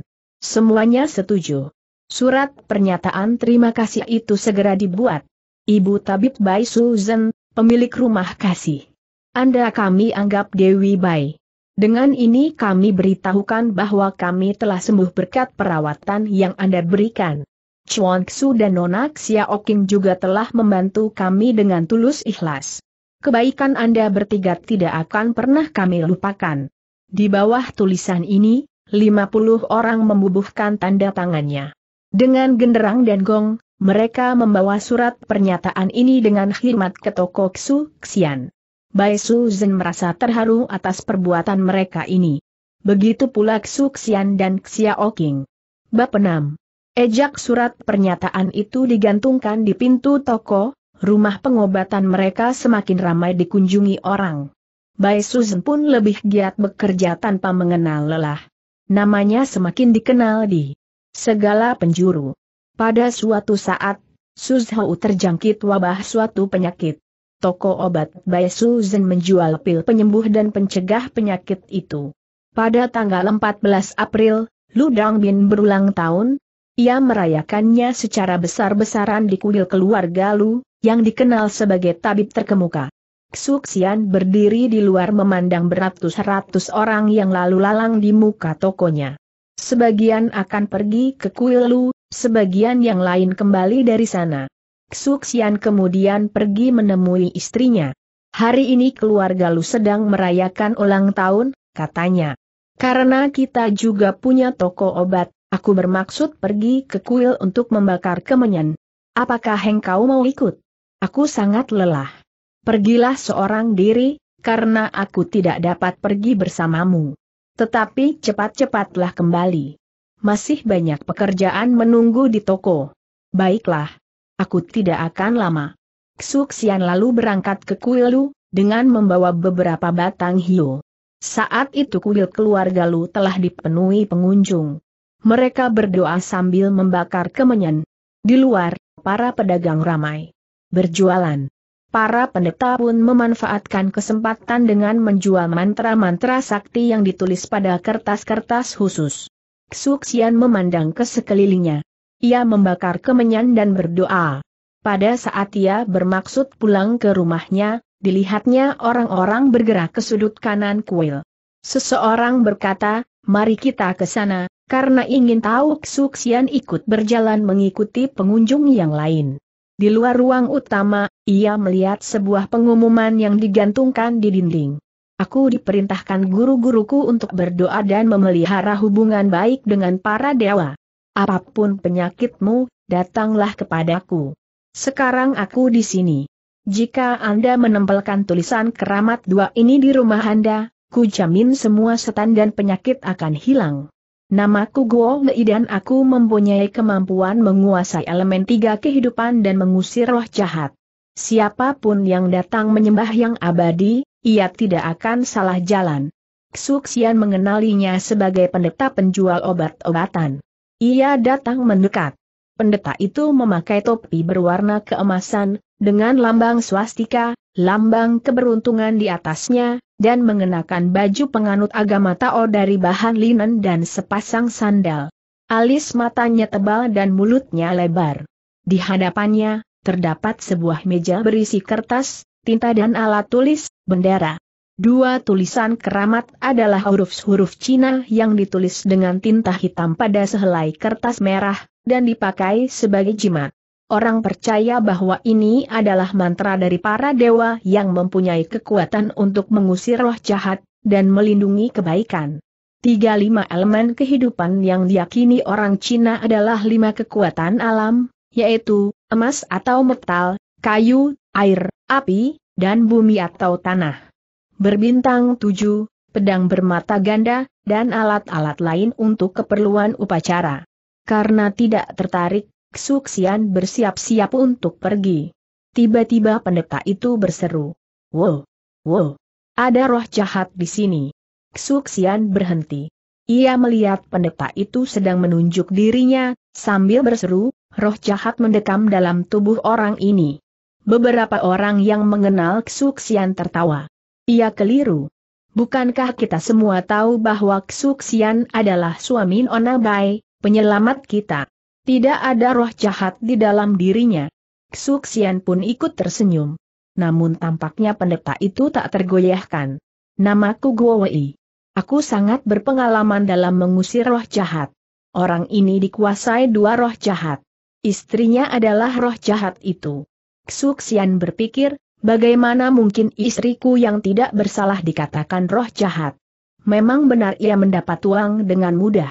Speaker 1: Semuanya setuju. Surat pernyataan terima kasih itu segera dibuat. Ibu Tabib Bai Susan, pemilik rumah kasih. Anda kami anggap Dewi Bai. Dengan ini kami beritahukan bahwa kami telah sembuh berkat perawatan yang Anda berikan. Chuan Xu dan Nona Xiaoking juga telah membantu kami dengan tulus ikhlas. Kebaikan Anda bertiga tidak akan pernah kami lupakan. Di bawah tulisan ini, 50 orang membubuhkan tanda tangannya. Dengan genderang dan gong, mereka membawa surat pernyataan ini dengan khidmat ke toko Xu Xian. Bai Su Zhen merasa terharu atas perbuatan mereka ini. Begitu pula Xu Xian dan Xiao King. Bab 6. Ejak surat pernyataan itu digantungkan di pintu toko, rumah pengobatan mereka semakin ramai dikunjungi orang. Bai Su pun lebih giat bekerja tanpa mengenal lelah. Namanya semakin dikenal di segala penjuru. Pada suatu saat, Suzhou terjangkit wabah suatu penyakit. Toko obat Bai Suzen menjual pil penyembuh dan pencegah penyakit itu. Pada tanggal 14 April, Ludang Bin berulang tahun, ia merayakannya secara besar-besaran di kuil keluarga Lu, yang dikenal sebagai tabib terkemuka. Xuxian berdiri di luar memandang beratus-ratus orang yang lalu lalang di muka tokonya. Sebagian akan pergi ke kuil Lu, sebagian yang lain kembali dari sana. Xuxian kemudian pergi menemui istrinya. Hari ini keluarga Lu sedang merayakan ulang tahun, katanya. Karena kita juga punya toko obat, aku bermaksud pergi ke kuil untuk membakar kemenyan. Apakah engkau mau ikut? Aku sangat lelah. Pergilah seorang diri, karena aku tidak dapat pergi bersamamu. Tetapi cepat-cepatlah kembali. Masih banyak pekerjaan menunggu di toko. Baiklah. Aku tidak akan lama. Xuxian lalu berangkat ke Kuilu, dengan membawa beberapa batang hiu. Saat itu kuil keluarga Lu telah dipenuhi pengunjung. Mereka berdoa sambil membakar kemenyan. Di luar, para pedagang ramai. Berjualan. Para pendeta pun memanfaatkan kesempatan dengan menjual mantra-mantra sakti yang ditulis pada kertas-kertas khusus. Xuxian memandang ke sekelilingnya. Ia membakar kemenyan dan berdoa. Pada saat ia bermaksud pulang ke rumahnya, dilihatnya orang-orang bergerak ke sudut kanan kuil. Seseorang berkata, mari kita ke sana, karena ingin tahu Xuxian ikut berjalan mengikuti pengunjung yang lain. Di luar ruang utama, ia melihat sebuah pengumuman yang digantungkan di dinding. Aku diperintahkan guru-guruku untuk berdoa dan memelihara hubungan baik dengan para dewa. Apapun penyakitmu, datanglah kepadaku. Sekarang aku di sini. Jika Anda menempelkan tulisan keramat dua ini di rumah Anda, ku jamin semua setan dan penyakit akan hilang. Namaku Guo Lei dan aku mempunyai kemampuan menguasai elemen tiga kehidupan dan mengusir roh jahat. Siapapun yang datang menyembah yang abadi, ia tidak akan salah jalan. Xuxian mengenalinya sebagai pendeta penjual obat-obatan. Ia datang mendekat. Pendeta itu memakai topi berwarna keemasan, dengan lambang swastika, lambang keberuntungan di atasnya, dan mengenakan baju penganut agama Tao dari bahan linen dan sepasang sandal. Alis matanya tebal dan mulutnya lebar. Di hadapannya, terdapat sebuah meja berisi kertas, tinta dan alat tulis, bendera. Dua tulisan keramat adalah huruf-huruf Cina yang ditulis dengan tinta hitam pada sehelai kertas merah, dan dipakai sebagai jimat orang percaya bahwa ini adalah mantra dari para dewa yang mempunyai kekuatan untuk mengusir roh jahat, dan melindungi kebaikan. Tiga lima elemen kehidupan yang diyakini orang Cina adalah lima kekuatan alam, yaitu emas atau metal, kayu, air, api, dan bumi atau tanah. Berbintang tujuh, pedang bermata ganda, dan alat-alat lain untuk keperluan upacara. Karena tidak tertarik Xuxian bersiap-siap untuk pergi. Tiba-tiba pendeta itu berseru. "Wo, wo! Ada roh jahat di sini. Xuxian berhenti. Ia melihat pendeta itu sedang menunjuk dirinya, sambil berseru, roh jahat mendekam dalam tubuh orang ini. Beberapa orang yang mengenal Xuxian tertawa. Ia keliru. Bukankah kita semua tahu bahwa Xuxian adalah suami Onabai, penyelamat kita? Tidak ada roh jahat di dalam dirinya. Xuxian pun ikut tersenyum. Namun tampaknya pendeta itu tak tergoyahkan. Namaku Wei. Aku sangat berpengalaman dalam mengusir roh jahat. Orang ini dikuasai dua roh jahat. Istrinya adalah roh jahat itu. Xuxian berpikir, bagaimana mungkin istriku yang tidak bersalah dikatakan roh jahat. Memang benar ia mendapat uang dengan mudah.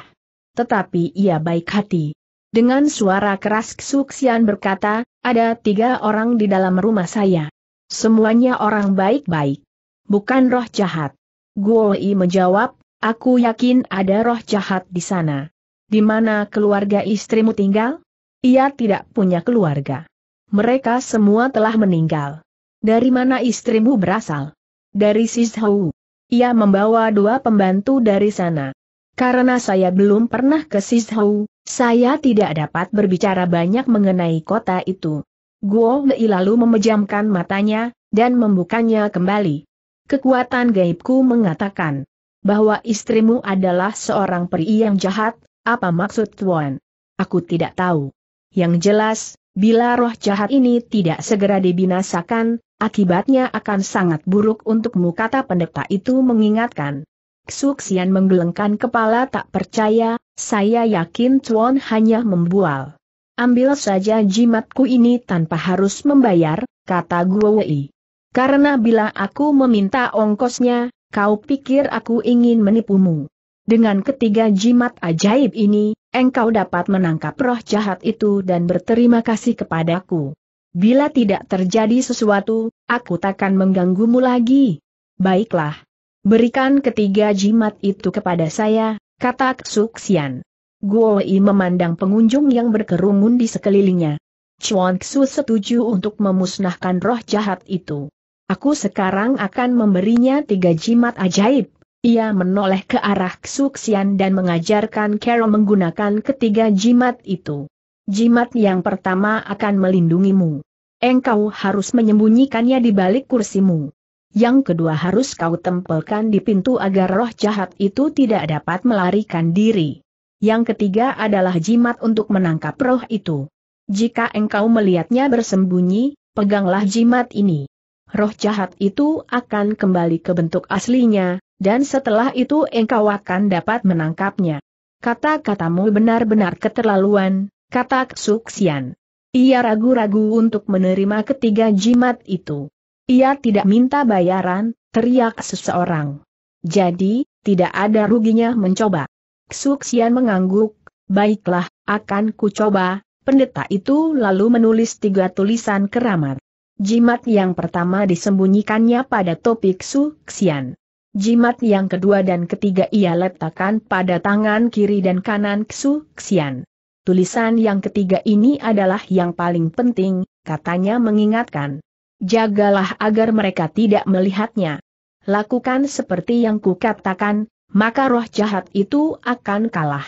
Speaker 1: Tetapi ia baik hati. Dengan suara keras Xuxian berkata, ada tiga orang di dalam rumah saya. Semuanya orang baik-baik. Bukan roh jahat. Yi menjawab, aku yakin ada roh jahat di sana. Di mana keluarga istrimu tinggal? Ia tidak punya keluarga. Mereka semua telah meninggal. Dari mana istrimu berasal? Dari Sishou. Ia membawa dua pembantu dari sana. Karena saya belum pernah ke Sizhou, saya tidak dapat berbicara banyak mengenai kota itu. Guo Mei lalu memejamkan matanya, dan membukanya kembali. Kekuatan gaibku mengatakan bahwa istrimu adalah seorang peri yang jahat, apa maksud Tuan? Aku tidak tahu. Yang jelas, bila roh jahat ini tidak segera dibinasakan, akibatnya akan sangat buruk untukmu kata pendeta itu mengingatkan. Xuxian menggelengkan kepala tak percaya, saya yakin Chuan hanya membual. Ambil saja jimatku ini tanpa harus membayar, kata Guo Wei. Karena bila aku meminta ongkosnya, kau pikir aku ingin menipumu. Dengan ketiga jimat ajaib ini, engkau dapat menangkap roh jahat itu dan berterima kasih kepadaku. Bila tidak terjadi sesuatu, aku takkan mengganggumu lagi. Baiklah, Berikan ketiga jimat itu kepada saya, kata Ksuksian. Yi memandang pengunjung yang berkerumun di sekelilingnya. Chuan Ksu setuju untuk memusnahkan roh jahat itu. Aku sekarang akan memberinya tiga jimat ajaib. Ia menoleh ke arah Ksuksian dan mengajarkan Carol menggunakan ketiga jimat itu. Jimat yang pertama akan melindungimu. Engkau harus menyembunyikannya di balik kursimu. Yang kedua harus kau tempelkan di pintu agar roh jahat itu tidak dapat melarikan diri. Yang ketiga adalah jimat untuk menangkap roh itu. Jika engkau melihatnya bersembunyi, peganglah jimat ini. Roh jahat itu akan kembali ke bentuk aslinya, dan setelah itu engkau akan dapat menangkapnya. Kata-katamu benar-benar keterlaluan, kata Suksian. Ia ragu-ragu untuk menerima ketiga jimat itu. Ia tidak minta bayaran, teriak seseorang. Jadi, tidak ada ruginya mencoba. Suksian mengangguk, baiklah, akan kucoba, pendeta itu lalu menulis tiga tulisan keramat. Jimat yang pertama disembunyikannya pada topik Xuxian. Jimat yang kedua dan ketiga ia letakkan pada tangan kiri dan kanan Xuxian. Tulisan yang ketiga ini adalah yang paling penting, katanya mengingatkan. Jagalah agar mereka tidak melihatnya. Lakukan seperti yang kukatakan, maka roh jahat itu akan kalah.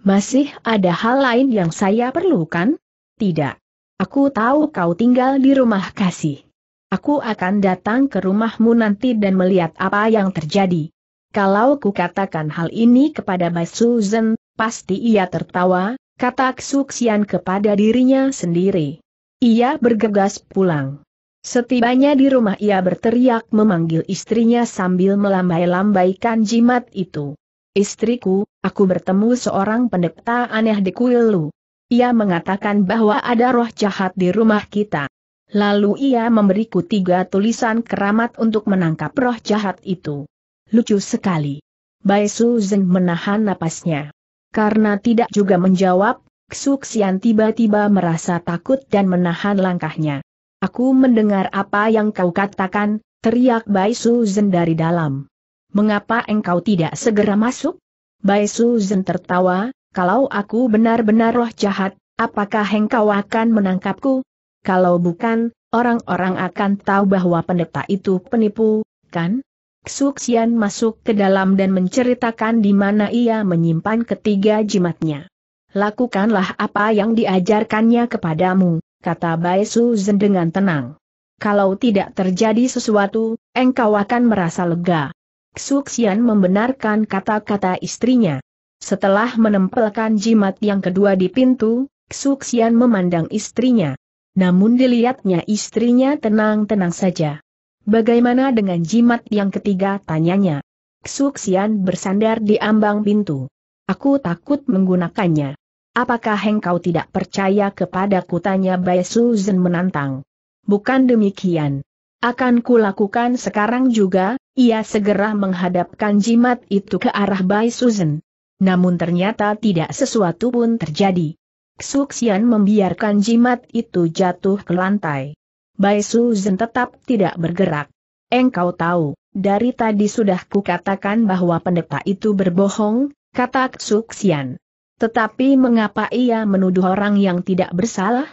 Speaker 1: Masih ada hal lain yang saya perlukan? Tidak. Aku tahu kau tinggal di rumah kasih. Aku akan datang ke rumahmu nanti dan melihat apa yang terjadi. Kalau kukatakan hal ini kepada Mas Susan, pasti ia tertawa, kata Xuxian kepada dirinya sendiri. Ia bergegas pulang. Setibanya di rumah ia berteriak memanggil istrinya sambil melambai-lambaikan jimat itu. Istriku, aku bertemu seorang pendeta aneh di kuil lu. Ia mengatakan bahwa ada roh jahat di rumah kita. Lalu ia memberiku tiga tulisan keramat untuk menangkap roh jahat itu. Lucu sekali. Bai Zeng menahan napasnya. Karena tidak juga menjawab, Xuxian tiba-tiba merasa takut dan menahan langkahnya. Aku mendengar apa yang kau katakan, teriak Bai Suzen dari dalam. Mengapa engkau tidak segera masuk? Bai Suzen tertawa, kalau aku benar-benar roh jahat, apakah engkau akan menangkapku? Kalau bukan, orang-orang akan tahu bahwa pendeta itu penipu, kan? Xuxian masuk ke dalam dan menceritakan di mana ia menyimpan ketiga jimatnya. Lakukanlah apa yang diajarkannya kepadamu, kata Bai Zen dengan tenang. Kalau tidak terjadi sesuatu, engkau akan merasa lega. Xuxian membenarkan kata-kata istrinya. Setelah menempelkan jimat yang kedua di pintu, Xuxian memandang istrinya. Namun dilihatnya istrinya tenang-tenang saja. Bagaimana dengan jimat yang ketiga tanyanya. Xuxian bersandar di ambang pintu. Aku takut menggunakannya. Apakah engkau tidak percaya kepada kutanya Bai Suzen menantang? Bukan demikian. Akan kulakukan sekarang juga, ia segera menghadapkan jimat itu ke arah Bai Suzen. Namun ternyata tidak sesuatu pun terjadi. Xuxian membiarkan jimat itu jatuh ke lantai. Bai Suzen tetap tidak bergerak. Engkau tahu, dari tadi sudah kukatakan bahwa pendeta itu berbohong, kata Xuxian. Tetapi mengapa ia menuduh orang yang tidak bersalah?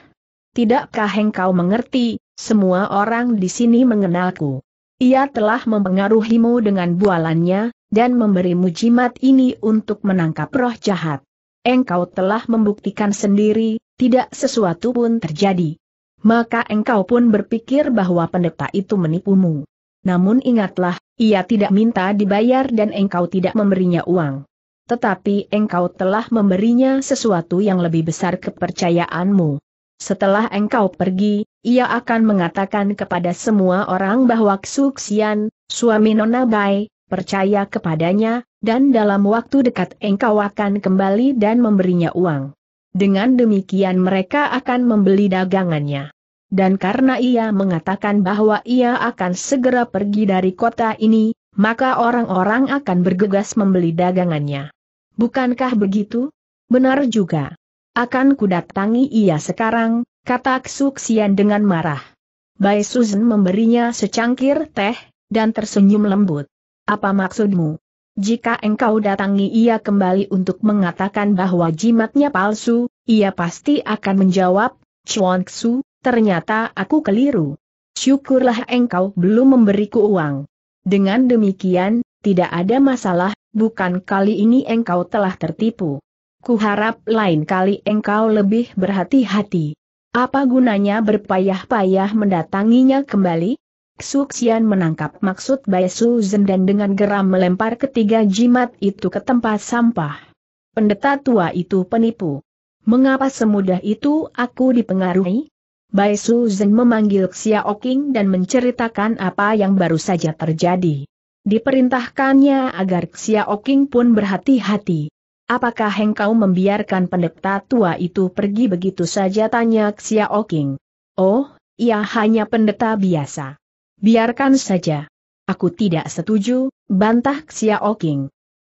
Speaker 1: Tidakkah engkau mengerti, semua orang di sini mengenalku. Ia telah mempengaruhimu dengan bualannya, dan memberimu jimat ini untuk menangkap roh jahat. Engkau telah membuktikan sendiri, tidak sesuatu pun terjadi. Maka engkau pun berpikir bahwa pendeta itu menipumu. Namun ingatlah, ia tidak minta dibayar dan engkau tidak memberinya uang tetapi engkau telah memberinya sesuatu yang lebih besar kepercayaanmu. Setelah engkau pergi, ia akan mengatakan kepada semua orang bahwa Xuxian, suami Nona Bai, percaya kepadanya, dan dalam waktu dekat engkau akan kembali dan memberinya uang. Dengan demikian mereka akan membeli dagangannya. Dan karena ia mengatakan bahwa ia akan segera pergi dari kota ini, maka orang-orang akan bergegas membeli dagangannya. Bukankah begitu? Benar juga. Akan kudatangi ia sekarang, kata Xuxian dengan marah. Bai Susan memberinya secangkir teh, dan tersenyum lembut. Apa maksudmu? Jika engkau datangi ia kembali untuk mengatakan bahwa jimatnya palsu, ia pasti akan menjawab, Chuan Xu, ternyata aku keliru. Syukurlah engkau belum memberiku uang. Dengan demikian, tidak ada masalah bukan kali ini engkau telah tertipu. Kuharap lain kali engkau lebih berhati-hati. Apa gunanya berpayah-payah mendatanginya kembali? Xuxian menangkap maksud Bai Suzhen dan dengan geram melempar ketiga jimat itu ke tempat sampah. Pendeta tua itu penipu. Mengapa semudah itu aku dipengaruhi? Bai Suzhen memanggil Xiaoking dan menceritakan apa yang baru saja terjadi. Diperintahkannya agar Xiao pun berhati-hati. Apakah engkau membiarkan pendeta tua itu pergi begitu saja tanya Xiao Oh, ia hanya pendeta biasa. Biarkan saja. Aku tidak setuju, bantah Xiao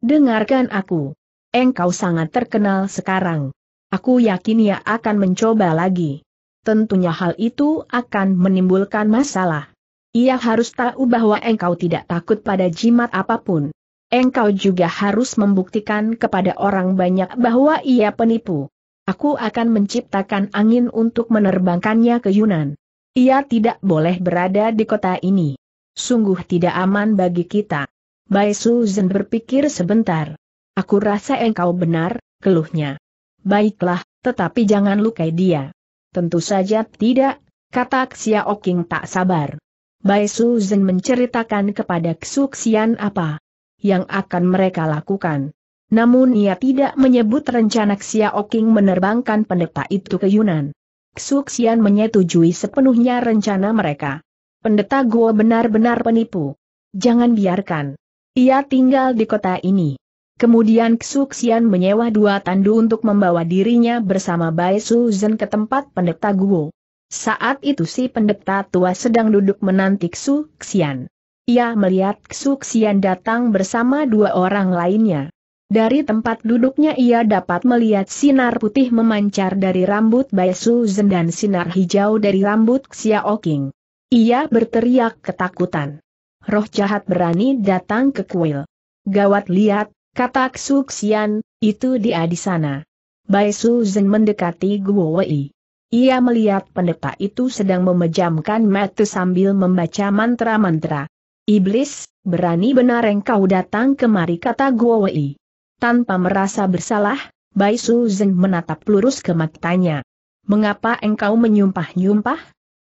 Speaker 1: Dengarkan aku. Engkau sangat terkenal sekarang. Aku yakin ia akan mencoba lagi. Tentunya hal itu akan menimbulkan masalah. Ia harus tahu bahwa engkau tidak takut pada jimat apapun. Engkau juga harus membuktikan kepada orang banyak bahwa ia penipu. Aku akan menciptakan angin untuk menerbangkannya ke Yunan. Ia tidak boleh berada di kota ini. Sungguh tidak aman bagi kita. Bai Suzen berpikir sebentar. Aku rasa engkau benar, keluhnya. Baiklah, tetapi jangan lukai dia. Tentu saja tidak, kata Xiaoking tak sabar. Bai Zhen menceritakan kepada Xuxian apa yang akan mereka lakukan. Namun ia tidak menyebut rencana Xiao Qing menerbangkan pendeta itu ke Yunan. Xuxian menyetujui sepenuhnya rencana mereka. Pendeta Guo benar-benar penipu. Jangan biarkan. Ia tinggal di kota ini. Kemudian Xuxian menyewa dua tandu untuk membawa dirinya bersama Bai Zhen ke tempat pendeta Guo. Saat itu si pendeta tua sedang duduk menanti Xu Xian. Ia melihat Xu Xian datang bersama dua orang lainnya. Dari tempat duduknya ia dapat melihat sinar putih memancar dari rambut Bai Zhen dan sinar hijau dari rambut Xiao Qing. Ia berteriak ketakutan. Roh jahat berani datang ke kuil. Gawat lihat, kata Xu Xian, itu dia di sana. Bai Zhen mendekati Guo Wei. Ia melihat pendeta itu sedang memejamkan mata sambil membaca mantra-mantra. Iblis, berani benar engkau datang kemari kata Guowei. Tanpa merasa bersalah, Bai Su Zhen menatap lurus ke matanya. Mengapa engkau menyumpah-nyumpah?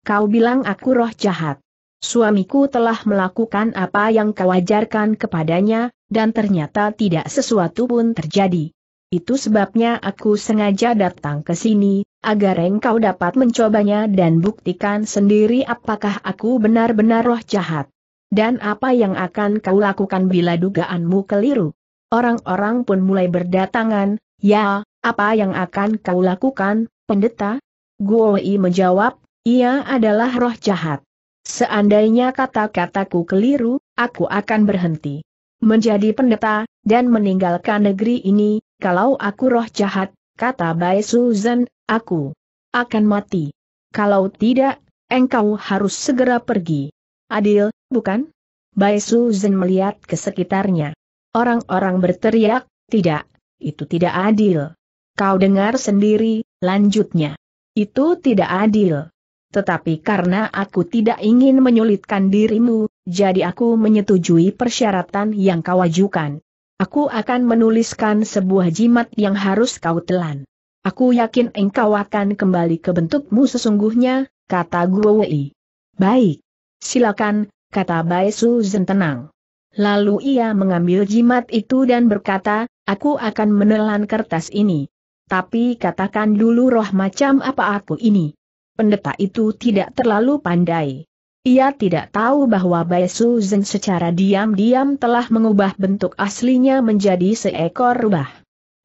Speaker 1: Kau bilang aku roh jahat. Suamiku telah melakukan apa yang kau ajarkan kepadanya, dan ternyata tidak sesuatu pun terjadi. Itu sebabnya aku sengaja datang ke sini, agar engkau dapat mencobanya dan buktikan sendiri apakah aku benar-benar roh jahat. Dan apa yang akan kau lakukan bila dugaanmu keliru? Orang-orang pun mulai berdatangan, ya, apa yang akan kau lakukan, pendeta? Guoi menjawab, ia adalah roh jahat. Seandainya kata-kataku keliru, aku akan berhenti menjadi pendeta, dan meninggalkan negeri ini, kalau aku roh jahat, kata Bai Suzan, aku akan mati. Kalau tidak, engkau harus segera pergi. Adil, bukan? Bai Suzan melihat ke sekitarnya. Orang-orang berteriak, tidak, itu tidak adil. Kau dengar sendiri, lanjutnya. Itu tidak adil. Tetapi karena aku tidak ingin menyulitkan dirimu, jadi aku menyetujui persyaratan yang kau ajukan. Aku akan menuliskan sebuah jimat yang harus kau telan. Aku yakin engkau akan kembali ke bentukmu sesungguhnya, kata Guo Wei. Baik. Silakan, kata Bai Zhen tenang. Lalu ia mengambil jimat itu dan berkata, aku akan menelan kertas ini. Tapi katakan dulu roh macam apa aku ini. Pendeta itu tidak terlalu pandai. Ia tidak tahu bahwa Bai Su secara diam-diam telah mengubah bentuk aslinya menjadi seekor rubah.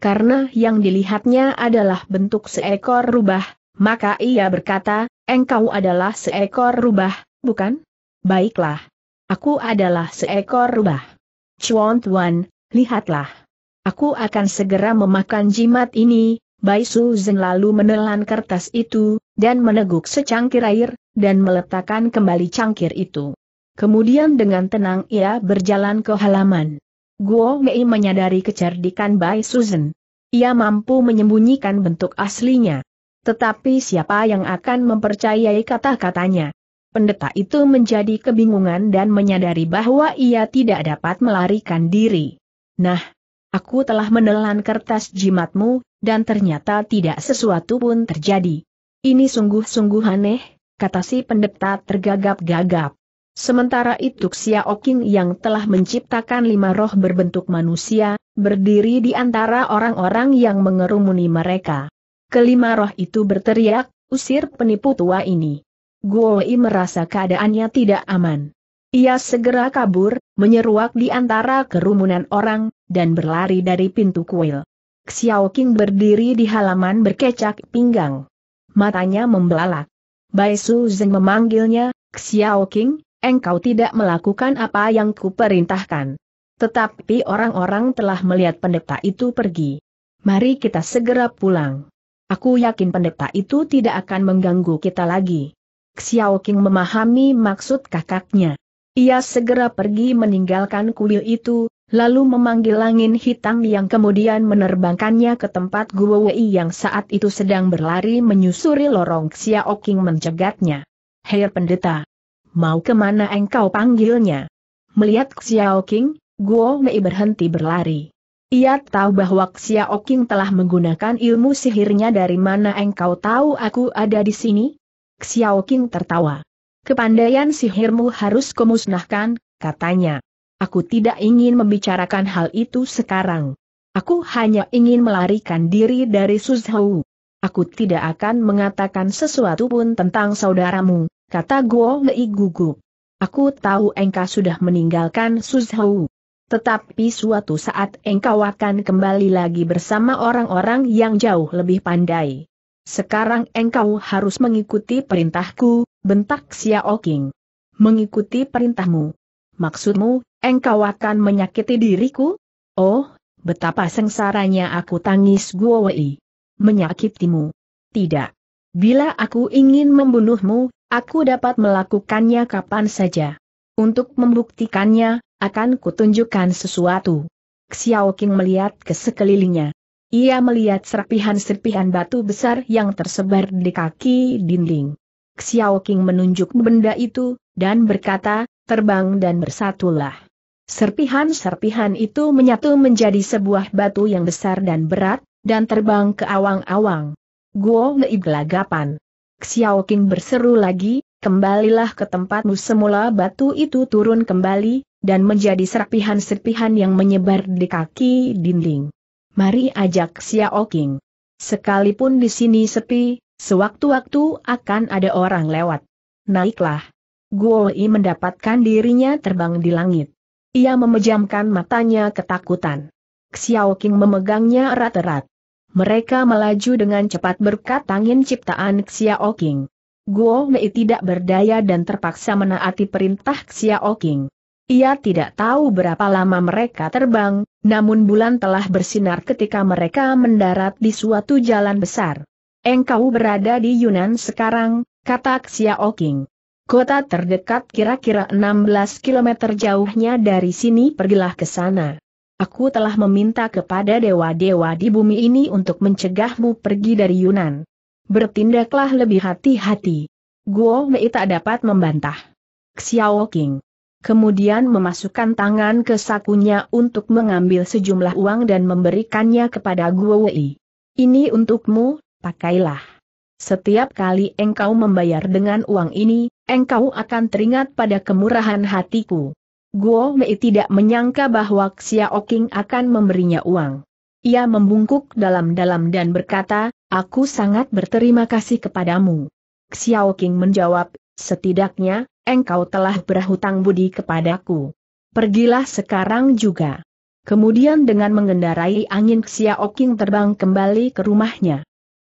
Speaker 1: Karena yang dilihatnya adalah bentuk seekor rubah, maka ia berkata, engkau adalah seekor rubah, bukan? Baiklah. Aku adalah seekor rubah. Chuan Tuan, lihatlah. Aku akan segera memakan jimat ini, Bai Su lalu menelan kertas itu, dan meneguk secangkir air, dan meletakkan kembali cangkir itu. Kemudian dengan tenang ia berjalan ke halaman. Guo Mei menyadari kecerdikan Bai Susan. Ia mampu menyembunyikan bentuk aslinya. Tetapi siapa yang akan mempercayai kata-katanya? Pendeta itu menjadi kebingungan dan menyadari bahwa ia tidak dapat melarikan diri. Nah, aku telah menelan kertas jimatmu, dan ternyata tidak sesuatu pun terjadi. Ini sungguh-sungguh aneh, kata si pendeta tergagap-gagap. Sementara itu Xiao Qing yang telah menciptakan lima roh berbentuk manusia, berdiri di antara orang-orang yang mengerumuni mereka. Kelima roh itu berteriak, usir penipu tua ini. Guo Guoi merasa keadaannya tidak aman. Ia segera kabur, menyeruak di antara kerumunan orang, dan berlari dari pintu kuil. Xiao Qing berdiri di halaman berkecak pinggang matanya membelalak. Bai Su Zeng memanggilnya, Xiao King, engkau tidak melakukan apa yang kuperintahkan. Tetapi orang-orang telah melihat pendeta itu pergi. Mari kita segera pulang. Aku yakin pendeta itu tidak akan mengganggu kita lagi. Xiao King memahami maksud kakaknya. Ia segera pergi meninggalkan kuil itu, lalu memanggil angin hitam yang kemudian menerbangkannya ke tempat Guo Wei yang saat itu sedang berlari menyusuri lorong Xiao Qing mencegatnya. Hei pendeta! Mau kemana engkau panggilnya? Melihat Xiao Qing, Guo Wei berhenti berlari. Ia tahu bahwa Xiao Qing telah menggunakan ilmu sihirnya dari mana engkau tahu aku ada di sini? Xiao Qing tertawa. Kepandaian sihirmu harus kumusnahkan, katanya. Aku tidak ingin membicarakan hal itu sekarang. Aku hanya ingin melarikan diri dari Suzhou. Aku tidak akan mengatakan sesuatu pun tentang saudaramu, kata Guo Lei gugup. Aku tahu engkau sudah meninggalkan Suzhou. Tetapi suatu saat engkau akan kembali lagi bersama orang-orang yang jauh lebih pandai. Sekarang engkau harus mengikuti perintahku, bentak Xiao King. Mengikuti perintahmu. Maksudmu, Engkau akan menyakiti diriku? Oh, betapa sengsaranya aku tangis Guowei. Menyakitimu? Tidak. Bila aku ingin membunuhmu, aku dapat melakukannya kapan saja. Untuk membuktikannya, akan kutunjukkan sesuatu. Xiao Qing melihat ke sekelilingnya. Ia melihat serpihan-serpihan batu besar yang tersebar di kaki dinding. Xiao Qing menunjuk benda itu, dan berkata, terbang dan bersatulah. Serpihan-serpihan itu menyatu menjadi sebuah batu yang besar dan berat, dan terbang ke awang-awang. Guo Ngei gelagapan. Xiao Qing berseru lagi, kembalilah ke tempatmu semula batu itu turun kembali, dan menjadi serpihan-serpihan yang menyebar di kaki dinding. Mari ajak Xiao Qing. Sekalipun di sini sepi, sewaktu-waktu akan ada orang lewat. Naiklah. Guo Yi mendapatkan dirinya terbang di langit. Ia memejamkan matanya ketakutan. Xiao Qing memegangnya erat-erat. Mereka melaju dengan cepat berkat angin ciptaan Xiao Qing. Guo Mei tidak berdaya dan terpaksa menaati perintah Xiao Qing. Ia tidak tahu berapa lama mereka terbang, namun bulan telah bersinar ketika mereka mendarat di suatu jalan besar. Engkau berada di Yunan sekarang, kata Xiao Qing. Kota terdekat kira-kira 16 km jauhnya dari sini pergilah ke sana. Aku telah meminta kepada dewa-dewa di bumi ini untuk mencegahmu pergi dari Yunan. Bertindaklah lebih hati-hati. Guo Mei tak dapat membantah. Xiao King. Kemudian memasukkan tangan ke sakunya untuk mengambil sejumlah uang dan memberikannya kepada Guo Wei. Ini untukmu, pakailah. Setiap kali engkau membayar dengan uang ini, engkau akan teringat pada kemurahan hatiku. Guo Mei tidak menyangka bahwa Xiao Qing akan memberinya uang. Ia membungkuk dalam-dalam dan berkata, aku sangat berterima kasih kepadamu. Xiao Qing menjawab, setidaknya, engkau telah berhutang budi kepadaku. Pergilah sekarang juga. Kemudian dengan mengendarai angin Xiao Qing terbang kembali ke rumahnya.